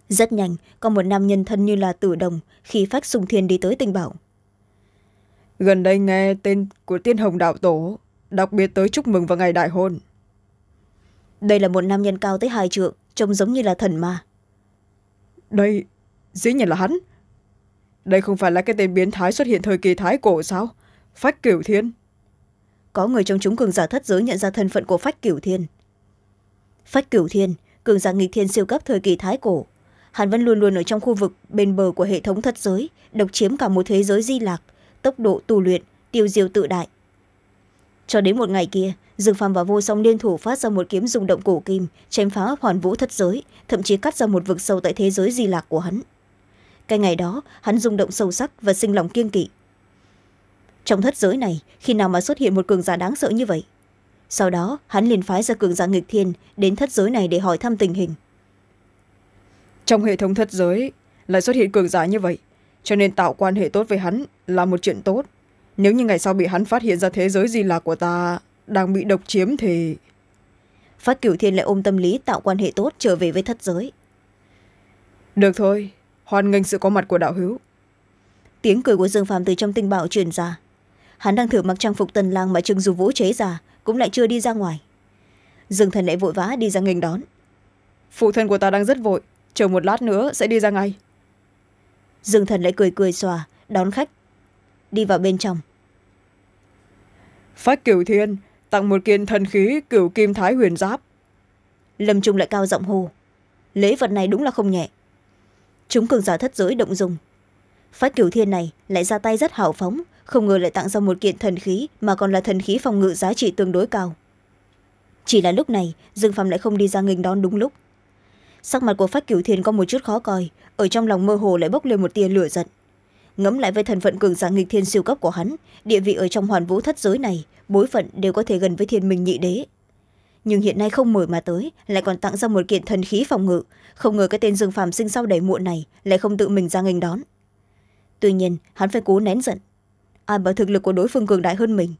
rất nhanh có một nam nhân thân như là tử đồng khi phát sùng thiên đi tới tinh bảo gần đây nghe tên của tiên hồng đạo tổ đặc biệt tới chúc mừng vào ngày đại hôn đây là một nam nhân cao tới hai trượng trông giống như là thần ma đây dĩ nhiên là hắn đây không phải là cái tên biến thái xuất hiện thời kỳ thái cổ sao phách cửu thiên có người trong chúng cường giả thất giới nhận ra thân phận của phách cửu thiên phách cửu thiên cường giả nghịch thiên siêu cấp thời kỳ thái cổ hắn vẫn luôn luôn ở trong khu vực bên bờ của hệ thống thất giới độc chiếm cả một thế giới di lạc tốc độ tu luyện tiêu diêu tự đại cho đến một ngày kia dương phàm và vô song liên thủ phát ra một kiếm rung động cổ kim chém phá hoàn vũ thất giới thậm chí cắt ra một vực sâu tại thế giới di lạc của hắn cái ngày đó hắn rung động sâu sắc và sinh lòng kiên kỵ trong thất giới này khi nào mà xuất hiện một cường giả đáng sợ như vậy sau đó hắn liền phái ra cường giả nghịch thiên đến thất giới này để hỏi thăm tình hình trong hệ thống thất giới lại xuất hiện cường giả như vậy cho nên tạo quan hệ tốt với hắn là một chuyện tốt nếu như ngày sau bị hắn phát hiện ra thế giới di lạc của ta đang bị độc chiếm thì phát cửu thiên lại ôm tâm lý tạo quan hệ tốt trở về với thất giới được thôi hoan nghênh sự có mặt của đạo hiếu tiếng cười của dương phàm từ trong tinh bạo truyền ra hắn đang thử mặc trang phục tần lang mà trương du vũ chế già cũng lại chưa đi ra ngoài dương thần lại vội vã đi ra nghênh đón phụ thân của ta đang rất vội chờ một lát nữa sẽ đi ra ngay dương thần lại cười cười xòa đón khách đi vào bên trong phách cửu thiên tặng một kiện thần khí cửu kim thái huyền giáp lâm trung lại cao giọng hồ lễ vật này đúng là không nhẹ chúng cường giả thất giới động dùng phách cửu thiên này lại ra tay rất hào phóng không ngờ lại tặng ra một kiện thần khí mà còn là thần khí phòng ngự giá trị tương đối cao chỉ là lúc này dương phạm lại không đi ra nghênh đón đúng lúc sắc mặt của phát cửu thiên có một chút khó coi ở trong lòng mơ hồ lại bốc lên một tia lửa giận ngẫm lại với thần phận cường giả nghịch thiên siêu cấp của hắn địa vị ở trong hoàn vũ thất giới này bối phận đều có thể gần với thiên minh nhị đế nhưng hiện nay không mời mà tới lại còn tặng ra một kiện thần khí phòng ngự không ngờ cái tên dương Phạm sinh sau đầy muộn này lại không tự mình ra nghênh đón tuy nhiên hắn phải cố nén giận ai à, bảo thực lực của đối phương cường đại hơn mình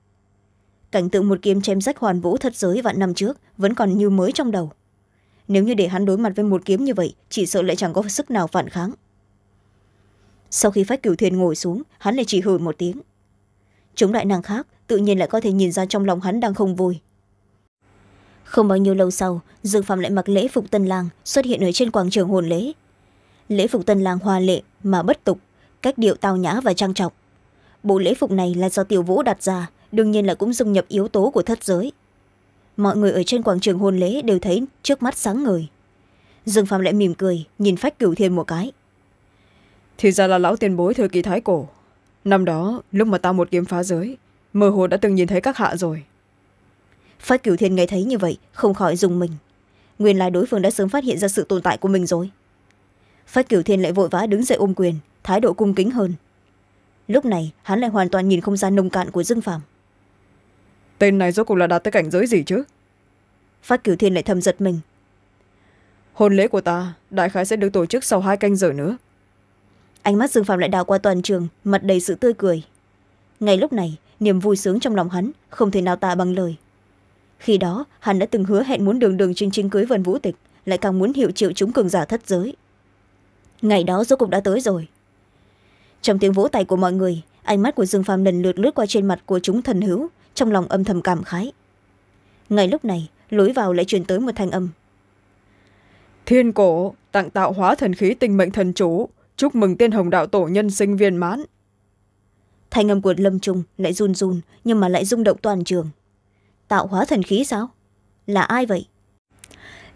cảnh tượng một kiếm chém rách hoàn vũ thất giới vạn năm trước vẫn còn như mới trong đầu nếu như để hắn đối mặt với một kiếm như vậy chỉ sợ lại chẳng có sức nào phản kháng sau khi phách cửu thuyền ngồi xuống hắn lại chỉ hử một tiếng chống đại nàng khác tự nhiên lại có thể nhìn ra trong lòng hắn đang không vui không bao nhiêu lâu sau dương phạm lại mặc lễ phục tân lang xuất hiện ở trên quảng trường hồn lễ lễ phục tân lang hoa lệ mà bất tục cách điệu tao nhã và trang trọng bộ lễ phục này là do tiểu vũ đặt ra đương nhiên là cũng dung nhập yếu tố của thất giới mọi người ở trên quảng trường hôn lễ đều thấy trước mắt sáng người. dương phạm lại mỉm cười nhìn phách cửu thiên một cái thì ra là lão tiền bối thời kỳ thái cổ năm đó lúc mà ta một kiếm phá giới mơ hồ đã từng nhìn thấy các hạ rồi phách cửu thiên nghe thấy như vậy không khỏi dùng mình nguyên lai đối phương đã sớm phát hiện ra sự tồn tại của mình rồi phách cửu thiên lại vội vã đứng dậy ôm quyền thái độ cung kính hơn lúc này hắn lại hoàn toàn nhìn không gian nồng cạn của dương Phạm. tên này rốt cuộc là đạt tới cảnh giới gì chứ phát cửu thiên lại thầm giật mình hôn lễ của ta đại khái sẽ được tổ chức sau hai canh giờ nữa ánh mắt dương phạm lại đào qua toàn trường mặt đầy sự tươi cười ngay lúc này niềm vui sướng trong lòng hắn không thể nào tả bằng lời khi đó hắn đã từng hứa hẹn muốn đường đường chinh chinh cưới vần vũ tịch lại càng muốn hiệu triệu chúng cường giả thất giới ngày đó rốt cuộc đã tới rồi trong tiếng vỗ tay của mọi người ánh mắt của dương phàm lần lượt lướt qua trên mặt của chúng thần hữu trong lòng âm thầm cảm khái ngay lúc này lối vào lại truyền tới một thanh âm thiên cổ tặng tạo hóa thần khí tinh mệnh thần chủ chúc mừng tiên hồng đạo tổ nhân sinh viên mãn thanh âm của lâm trung lại run run nhưng mà lại rung động toàn trường tạo hóa thần khí sao là ai vậy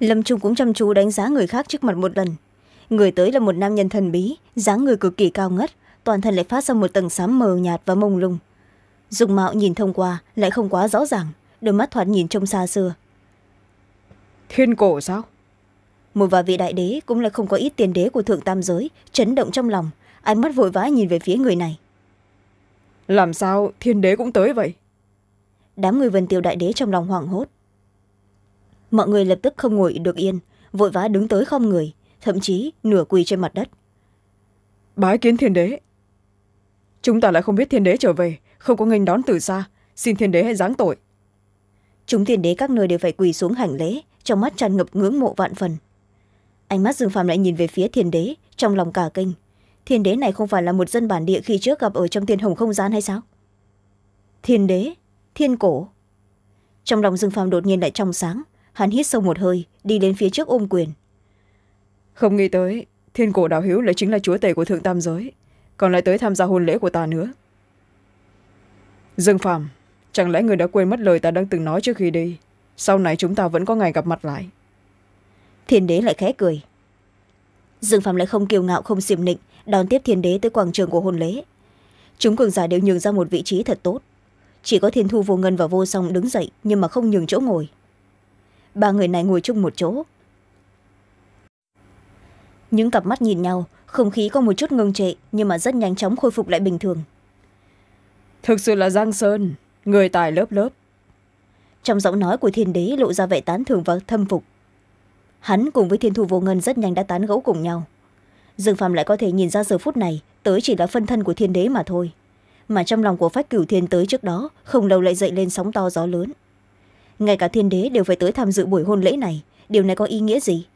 lâm trung cũng chăm chú đánh giá người khác trước mặt một lần người tới là một nam nhân thần bí dáng người cực kỳ cao ngất toàn thân lại phát ra một tầng xám mờ nhạt và mông lung dùng mạo nhìn thông qua lại không quá rõ ràng đôi mắt thoạt nhìn trông xa xưa thiên cổ sao một vài vị đại đế cũng là không có ít tiền đế của thượng tam giới chấn động trong lòng ánh mắt vội vã nhìn về phía người này làm sao thiên đế cũng tới vậy đám người vần tiêu đại đế trong lòng hoảng hốt mọi người lập tức không ngồi được yên vội vã đứng tới không người thậm chí nửa quỳ trên mặt đất bái kiến thiên đế chúng ta lại không biết thiên đế trở về không có nghênh đón từ xa xin thiên đế hãy giáng tội chúng thiên đế các nơi đều phải quỳ xuống hành lễ trong mắt tràn ngập ngưỡng mộ vạn phần ánh mắt dương phàm lại nhìn về phía thiên đế trong lòng cả kinh thiên đế này không phải là một dân bản địa khi trước gặp ở trong thiên hồng không gian hay sao thiên đế thiên cổ trong lòng dương phàm đột nhiên lại trong sáng hắn hít sâu một hơi đi đến phía trước ôm quyền không nghĩ tới thiên cổ đào hiếu lại chính là chúa tể của thượng tam giới còn lại tới tham gia hôn lễ của ta nữa dương Phạm, chẳng lẽ người đã quên mất lời ta đang từng nói trước khi đi sau này chúng ta vẫn có ngày gặp mặt lại thiên đế lại khẽ cười dương Phạm lại không kiêu ngạo không xiềm nịnh đón tiếp thiên đế tới quảng trường của hôn lễ chúng cường giả đều nhường ra một vị trí thật tốt chỉ có thiên thu vô ngân và vô song đứng dậy nhưng mà không nhường chỗ ngồi ba người này ngồi chung một chỗ những cặp mắt nhìn nhau không khí có một chút ngưng trệ nhưng mà rất nhanh chóng khôi phục lại bình thường thực sự là giang sơn người tài lớp lớp trong giọng nói của thiên đế lộ ra vẻ tán thưởng và thâm phục hắn cùng với thiên thu vô ngân rất nhanh đã tán gẫu cùng nhau dương phạm lại có thể nhìn ra giờ phút này tới chỉ là phân thân của thiên đế mà thôi mà trong lòng của phách cửu thiên tới trước đó không lâu lại dậy lên sóng to gió lớn ngay cả thiên đế đều phải tới tham dự buổi hôn lễ này điều này có ý nghĩa gì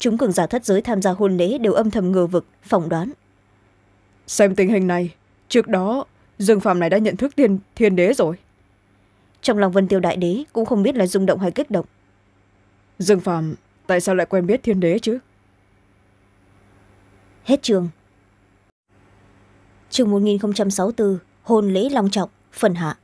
chúng cường giả thất giới tham gia hôn lễ đều âm thầm ngờ vực phỏng đoán xem tình hình này trước đó dương phạm này đã nhận thức thiên, thiên đế rồi trong lòng vân tiêu đại đế cũng không biết là rung động hay kích động dương phạm tại sao lại quen biết thiên đế chứ hết trường trường một nghìn sáu bốn hôn lễ long trọng phần hạ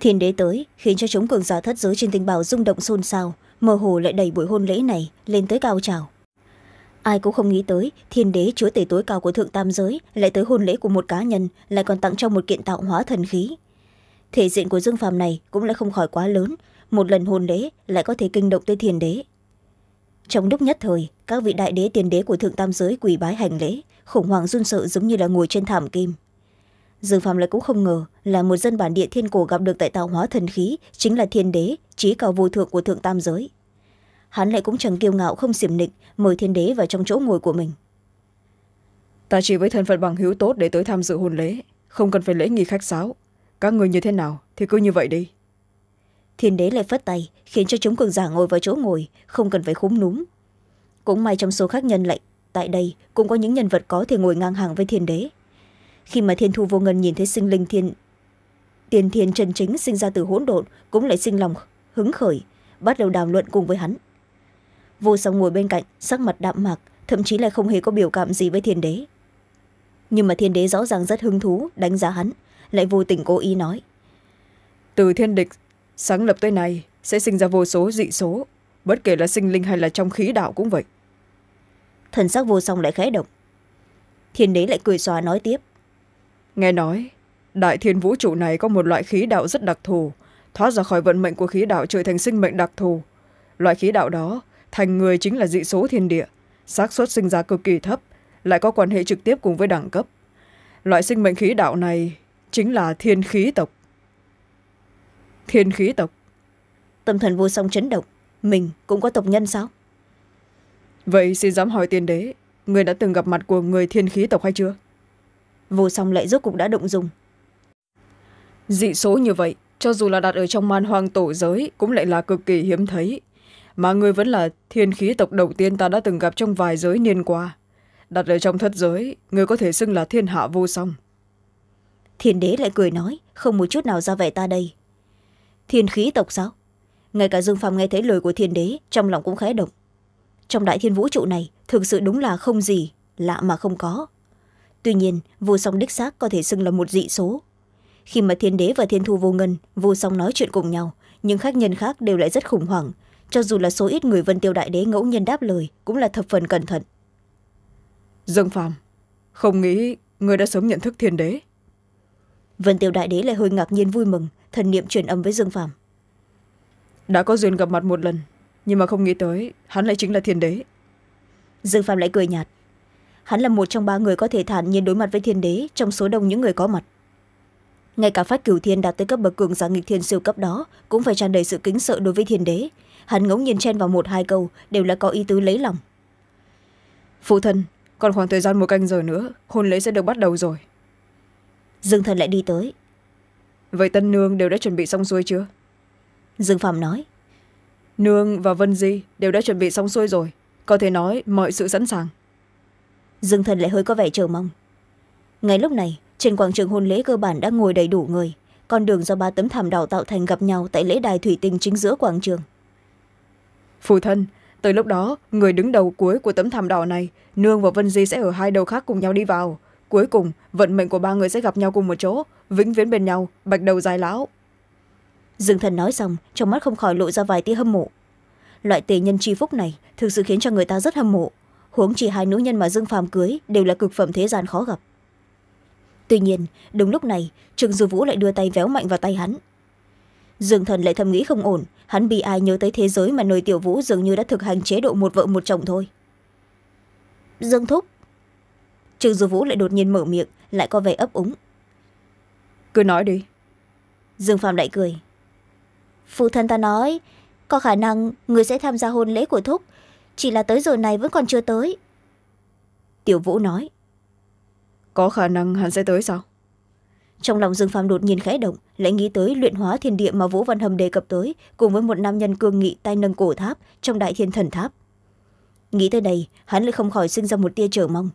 thiên đế tới khiến cho chúng cường giả thất giới trên tình bào rung động xôn xao mơ hồ lại đẩy buổi hôn lễ này lên tới cao trào ai cũng không nghĩ tới thiên đế chúa tể tối cao của thượng tam giới lại tới hôn lễ của một cá nhân lại còn tặng cho một kiện tạo hóa thần khí thể diện của dương phàm này cũng lại không khỏi quá lớn một lần hôn lễ lại có thể kinh động tới thiên đế trong lúc nhất thời các vị đại đế tiền đế của thượng tam giới quỳ bái hành lễ khủng hoảng run sợ giống như là ngồi trên thảm kim dương phạm lại cũng không ngờ là một dân bản địa thiên cổ gặp được tại tạo hóa thần khí chính là thiên đế trí cao vô thượng của thượng tam giới hắn lại cũng chẳng kiêu ngạo không xiểm nịnh mời thiên đế vào trong chỗ ngồi của mình ta chỉ với thân phận bằng hữu tốt để tới tham dự hôn lễ không cần phải lễ nghi khách sáo các người như thế nào thì cứ như vậy đi thiên đế lại phất tay khiến cho chúng cường giả ngồi vào chỗ ngồi không cần phải khúm núm cũng may trong số khác nhân lại tại đây cũng có những nhân vật có thể ngồi ngang hàng với thiên đế khi mà thiên thu vô ngân nhìn thấy sinh linh thiên tiền thiên chân chính sinh ra từ hỗn độn cũng lại sinh lòng hứng khởi bắt đầu đàm luận cùng với hắn vô song ngồi bên cạnh sắc mặt đạm mạc thậm chí lại không hề có biểu cảm gì với thiên đế nhưng mà thiên đế rõ ràng rất hứng thú đánh giá hắn lại vô tình cố ý nói từ thiên địch sáng lập tới nay sẽ sinh ra vô số dị số bất kể là sinh linh hay là trong khí đạo cũng vậy thần sắc vô song lại khẽ động thiên đế lại cười xòa nói tiếp nghe nói đại thiên vũ trụ này có một loại khí đạo rất đặc thù thoát ra khỏi vận mệnh của khí đạo trở thành sinh mệnh đặc thù loại khí đạo đó thành người chính là dị số thiên địa xác suất sinh ra cực kỳ thấp lại có quan hệ trực tiếp cùng với đẳng cấp loại sinh mệnh khí đạo này chính là thiên khí tộc thiên khí tộc tâm thần vô song chấn động mình cũng có tộc nhân sao vậy xin dám hỏi tiên đế người đã từng gặp mặt của người thiên khí tộc hay chưa vô song lại rốt cục đã động dùng dị số như vậy cho dù là đặt ở trong man hoang tổ giới cũng lại là cực kỳ hiếm thấy mà ngươi vẫn là thiên khí tộc đầu tiên ta đã từng gặp trong vài giới niên qua đặt ở trong thất giới ngươi có thể xưng là thiên hạ vô song thiên đế lại cười nói không một chút nào ra vẻ ta đây thiên khí tộc sao ngay cả dương phàm nghe thấy lời của thiên đế trong lòng cũng khẽ động trong đại thiên vũ trụ này thực sự đúng là không gì lạ mà không có tuy nhiên vô song đích xác có thể xưng là một dị số khi mà thiên đế và thiên thu vô ngân vô song nói chuyện cùng nhau những khách nhân khác đều lại rất khủng hoảng cho dù là số ít người vân tiêu đại đế ngẫu nhiên đáp lời cũng là thập phần cẩn thận dân phàm không nghĩ người đã sớm nhận thức thiên đế vân tiêu đại đế lại hơi ngạc nhiên vui mừng thần niệm truyền âm với dương phàm đã có duyên gặp mặt một lần nhưng mà không nghĩ tới hắn lại chính là thiên đế dương phàm lại cười nhạt hắn là một trong ba người có thể thản nhiên đối mặt với thiên đế trong số đông những người có mặt ngay cả phát cửu thiên đạt tới cấp bậc cường giả nghịch thiên siêu cấp đó cũng phải tràn đầy sự kính sợ đối với thiên đế hắn ngẫu nhiên chen vào một hai câu đều là có ý tứ lấy lòng phụ thân còn khoảng thời gian một canh giờ nữa hôn lễ sẽ được bắt đầu rồi dương thần lại đi tới vậy tân nương đều đã chuẩn bị xong xuôi chưa dương phạm nói nương và vân di đều đã chuẩn bị xong xuôi rồi có thể nói mọi sự sẵn sàng dương thần lại hơi có vẻ chờ mong ngay lúc này trên quảng trường hôn lễ cơ bản đã ngồi đầy đủ người con đường do ba tấm thảm đỏ tạo thành gặp nhau tại lễ đài thủy tinh chính giữa quảng trường phù thân tới lúc đó người đứng đầu cuối của tấm thảm đỏ này nương và vân di sẽ ở hai đầu khác cùng nhau đi vào cuối cùng vận mệnh của ba người sẽ gặp nhau cùng một chỗ vĩnh viễn bên nhau bạch đầu dài lão dương thần nói xong trong mắt không khỏi lộ ra vài tia hâm mộ loại tề nhân chi phúc này thực sự khiến cho người ta rất hâm mộ huống chỉ hai nữ nhân mà dương phàm cưới đều là cực phẩm thế gian khó gặp tuy nhiên đúng lúc này trương dư vũ lại đưa tay véo mạnh vào tay hắn dương thần lại thầm nghĩ không ổn hắn bị ai nhớ tới thế giới mà nơi tiểu vũ dường như đã thực hành chế độ một vợ một chồng thôi dương thúc trương dư vũ lại đột nhiên mở miệng lại có vẻ ấp úng cứ nói đi dương phàm lại cười phụ thân ta nói có khả năng người sẽ tham gia hôn lễ của thúc chỉ là tới giờ này vẫn còn chưa tới tiểu vũ nói có khả năng hắn sẽ tới sao trong lòng dương phàm đột nhiên khẽ động lại nghĩ tới luyện hóa thiên địa mà vũ văn hầm đề cập tới cùng với một nam nhân cương nghị tay nâng cổ tháp trong đại thiên thần tháp nghĩ tới đây hắn lại không khỏi sinh ra một tia trở mong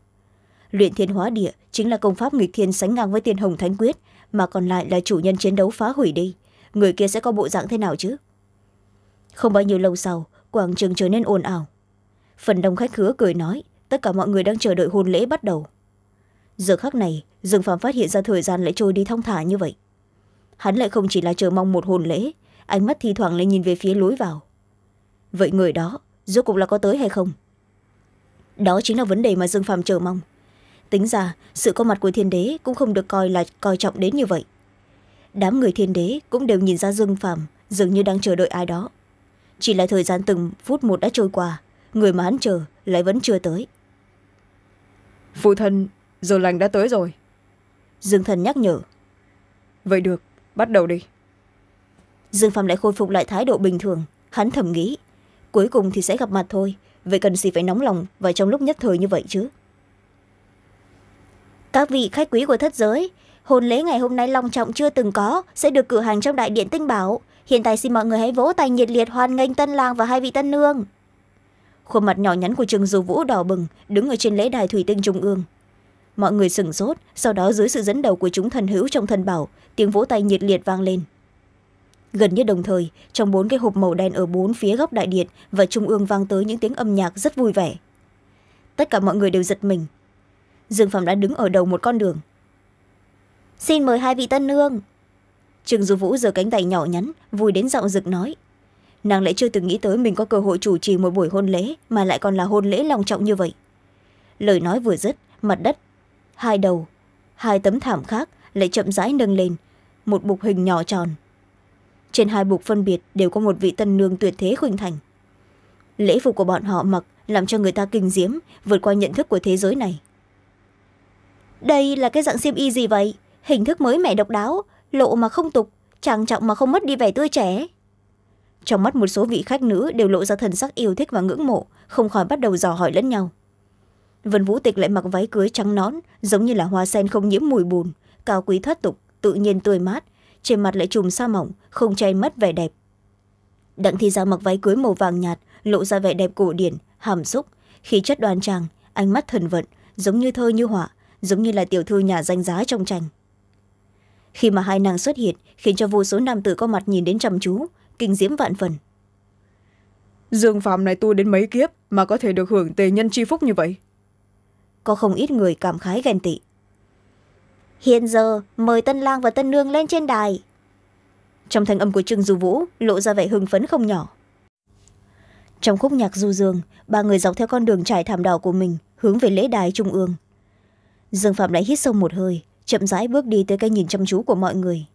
luyện thiên hóa địa chính là công pháp nghịch thiên sánh ngang với tiên hồng thánh quyết mà còn lại là chủ nhân chiến đấu phá hủy đi người kia sẽ có bộ dạng thế nào chứ không bao nhiêu lâu sau quảng trường trở nên ồn ào phần đông khách khứa cười nói tất cả mọi người đang chờ đợi hôn lễ bắt đầu giờ khắc này dương Phạm phát hiện ra thời gian lại trôi đi thong thả như vậy hắn lại không chỉ là chờ mong một hôn lễ ánh mắt thi thoảng lại nhìn về phía lối vào vậy người đó rốt cuộc là có tới hay không đó chính là vấn đề mà dương Phạm chờ mong tính ra sự có mặt của thiên đế cũng không được coi là coi trọng đến như vậy đám người thiên đế cũng đều nhìn ra dương Phạm dường như đang chờ đợi ai đó chỉ là thời gian từng phút một đã trôi qua người mà hắn chờ lại vẫn chưa tới phụ thân giờ lành đã tới rồi dương thần nhắc nhở vậy được bắt đầu đi dương phạm lại khôi phục lại thái độ bình thường hắn thầm nghĩ cuối cùng thì sẽ gặp mặt thôi vậy cần gì phải nóng lòng và trong lúc nhất thời như vậy chứ các vị khách quý của thất giới hôn lễ ngày hôm nay long trọng chưa từng có sẽ được cử hành trong đại điện tinh bảo hiện tại xin mọi người hãy vỗ tay nhiệt liệt hoan nghênh tân lang và hai vị tân nương khuôn mặt nhỏ nhắn của trương Dù vũ đỏ bừng đứng ở trên lễ đài thủy tinh trung ương mọi người sửng sốt sau đó dưới sự dẫn đầu của chúng thần hữu trong thần bảo tiếng vỗ tay nhiệt liệt vang lên gần như đồng thời trong bốn cái hộp màu đen ở bốn phía góc đại điện và trung ương vang tới những tiếng âm nhạc rất vui vẻ tất cả mọi người đều giật mình dương phạm đã đứng ở đầu một con đường xin mời hai vị tân nương trương Dù vũ giơ cánh tay nhỏ nhắn vui đến dạo rực nói nàng lại chưa từng nghĩ tới mình có cơ hội chủ trì một buổi hôn lễ mà lại còn là hôn lễ long trọng như vậy lời nói vừa dứt mặt đất hai đầu hai tấm thảm khác lại chậm rãi nâng lên một bục hình nhỏ tròn trên hai bục phân biệt đều có một vị tân nương tuyệt thế khuynh thành lễ phục của bọn họ mặc làm cho người ta kinh diễm vượt qua nhận thức của thế giới này đây là cái dạng xiêm y gì vậy hình thức mới mẻ độc đáo lộ mà không tục tràng trọng mà không mất đi vẻ tươi trẻ trong mắt một số vị khách nữ đều lộ ra thần sắc yêu thích và ngưỡng mộ không khỏi bắt đầu dò hỏi lẫn nhau vân vũ tịch lại mặc váy cưới trắng nón giống như là hoa sen không nhiễm mùi bùn cao quý thoát tục tự nhiên tươi mát trên mặt lại chùm sa mỏng không che mất vẻ đẹp đặng thi giao mặc váy cưới màu vàng nhạt lộ ra vẻ đẹp cổ điển hàm xúc khí chất đoan trang ánh mắt thần vận giống như thơ như họa giống như là tiểu thư nhà danh giá trong tranh khi mà hai nàng xuất hiện khiến cho vô số nam tử có mặt nhìn đến chăm chú kinh diễm vạn phần dương phạm này tu đến mấy kiếp mà có thể được hưởng tề nhân chi phúc như vậy có không ít người cảm khái ghen tị hiện giờ mời tân lang và tân nương lên trên đài trong thanh âm của trương du vũ lộ ra vẻ hưng phấn không nhỏ trong khúc nhạc du dương ba người dọc theo con đường trải thảm đỏ của mình hướng về lễ đài trung ương dương phạm lại hít sâu một hơi chậm rãi bước đi tới cái nhìn chăm chú của mọi người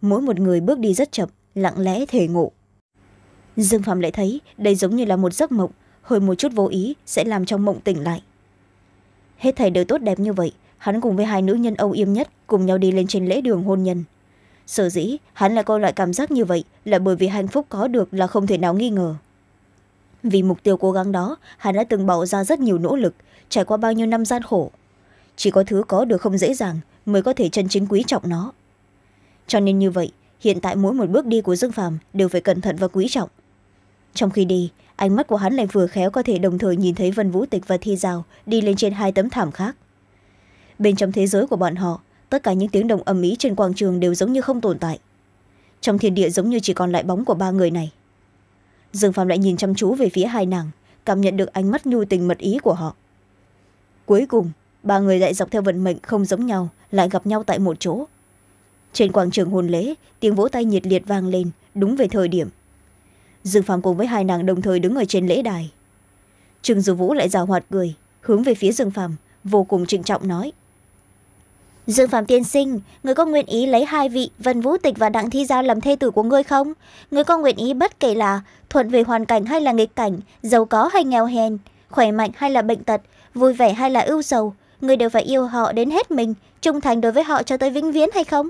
mỗi một người bước đi rất chậm lặng lẽ thể ngộ dương phạm lại thấy đây giống như là một giấc mộng hơi một chút vô ý sẽ làm trong mộng tỉnh lại hết thầy đều tốt đẹp như vậy hắn cùng với hai nữ nhân âu yếm nhất cùng nhau đi lên trên lễ đường hôn nhân sở dĩ hắn lại có loại cảm giác như vậy là bởi vì hạnh phúc có được là không thể nào nghi ngờ vì mục tiêu cố gắng đó hắn đã từng bỏ ra rất nhiều nỗ lực trải qua bao nhiêu năm gian khổ chỉ có thứ có được không dễ dàng mới có thể chân chính quý trọng nó cho nên như vậy hiện tại mỗi một bước đi của dương phàm đều phải cẩn thận và quý trọng trong khi đi ánh mắt của hắn lại vừa khéo có thể đồng thời nhìn thấy vân vũ tịch và thi rào đi lên trên hai tấm thảm khác bên trong thế giới của bọn họ tất cả những tiếng động ầm ĩ trên quảng trường đều giống như không tồn tại trong thiên địa giống như chỉ còn lại bóng của ba người này dương phàm lại nhìn chăm chú về phía hai nàng cảm nhận được ánh mắt nhu tình mật ý của họ cuối cùng ba người lại dọc theo vận mệnh không giống nhau lại gặp nhau tại một chỗ trên quảng trường hôn lễ tiếng vỗ tay nhiệt liệt vang lên đúng về thời điểm dương phạm cùng với hai nàng đồng thời đứng ở trên lễ đài trương dư vũ lại rào hoạt cười hướng về phía dương phạm vô cùng trịnh trọng nói dương phạm tiên sinh người có nguyện ý lấy hai vị vân vũ tịch và đặng thi giao làm thê tử của ngươi không người có nguyện ý bất kể là thuận về hoàn cảnh hay là nghịch cảnh giàu có hay nghèo hèn khỏe mạnh hay là bệnh tật vui vẻ hay là ưu sầu người đều phải yêu họ đến hết mình trung thành đối với họ cho tới vĩnh viễn hay không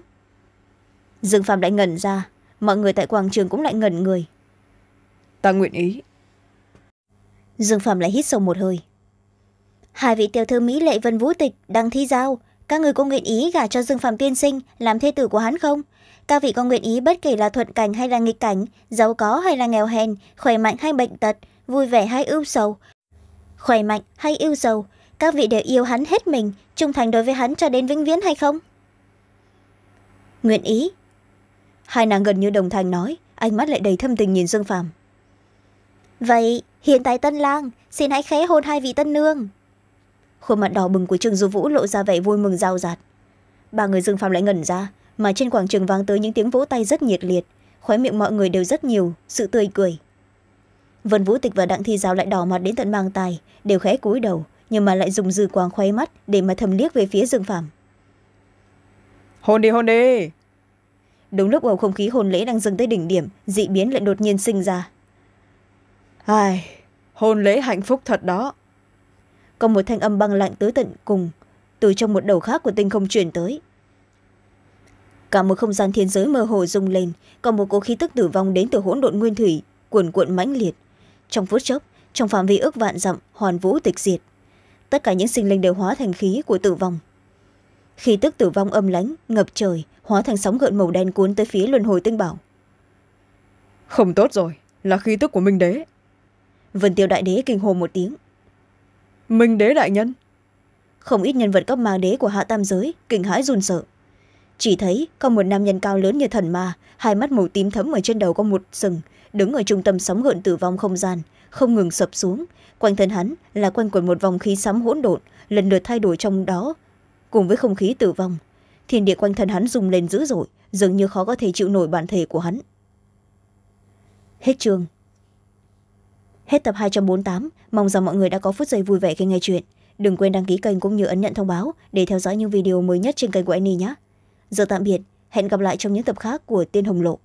dương phạm lại ngẩn ra mọi người tại quảng trường cũng lại ngẩn người ta nguyện ý dương phạm lại hít sâu một hơi hai vị tiểu thư mỹ lệ vân vũ tịch đang thi giao các người có nguyện ý gả cho dương phạm tiên sinh làm thê tử của hắn không các vị có nguyện ý bất kể là thuận cảnh hay là nghịch cảnh giàu có hay là nghèo hèn khỏe mạnh hay bệnh tật vui vẻ hay ưu sầu khỏe mạnh hay ưu sầu các vị đều yêu hắn hết mình trung thành đối với hắn cho đến vĩnh viễn hay không nguyện ý hai nàng gần như đồng thanh nói ánh mắt lại đầy thâm tình nhìn dương phạm. vậy hiện tại tân lang xin hãy khẽ hôn hai vị tân nương khuôn mặt đỏ bừng của trương du vũ lộ ra vẻ vui mừng rào rạt ba người dương phạm lại ngẩn ra mà trên quảng trường vang tới những tiếng vỗ tay rất nhiệt liệt khóe miệng mọi người đều rất nhiều sự tươi cười vân vũ tịch và đặng thi giáo lại đỏ mặt đến tận mang tài đều khẽ cúi đầu nhưng mà lại dùng dư quàng khoáy mắt để mà thầm liếc về phía dương phạm. hôn đi hôn đi đúng lúc bầu không khí hôn lễ đang dâng tới đỉnh điểm dị biến lại đột nhiên sinh ra ai hôn lễ hạnh phúc thật đó có một thanh âm băng lạnh tới tận cùng từ trong một đầu khác của tinh không chuyển tới cả một không gian thiên giới mơ hồ rung lên còn một cỗ khí tức tử vong đến từ hỗn độn nguyên thủy cuồn cuộn mãnh liệt trong phút chốc trong phạm vi ước vạn dặm hoàn vũ tịch diệt tất cả những sinh linh đều hóa thành khí của tử vong khi tức tử vong âm lãnh, ngập trời hóa thành sóng gợn màu đen cuốn tới phía luân hồi tinh bảo không tốt rồi là khí tức của minh đế vân tiêu đại đế kinh hồ một tiếng minh đế đại nhân không ít nhân vật cấp ma đế của hạ tam giới kinh hãi run sợ chỉ thấy có một nam nhân cao lớn như thần ma hai mắt màu tím thấm ở trên đầu có một sừng đứng ở trung tâm sóng gợn tử vong không gian không ngừng sập xuống quanh thân hắn là quanh quẩn một vòng khí sắm hỗn độn lần lượt thay đổi trong đó cùng với không khí tử vong thiên địa quanh thân hắn rung lên dữ dội dường như khó có thể chịu nổi bản thể của hắn hết chương hết tập 248. mong rằng mọi người đã có phút giây vui vẻ khi nghe chuyện đừng quên đăng ký kênh cũng như ấn nhận thông báo để theo dõi những video mới nhất trên kênh của any nhé giờ tạm biệt hẹn gặp lại trong những tập khác của tiên hồng lộ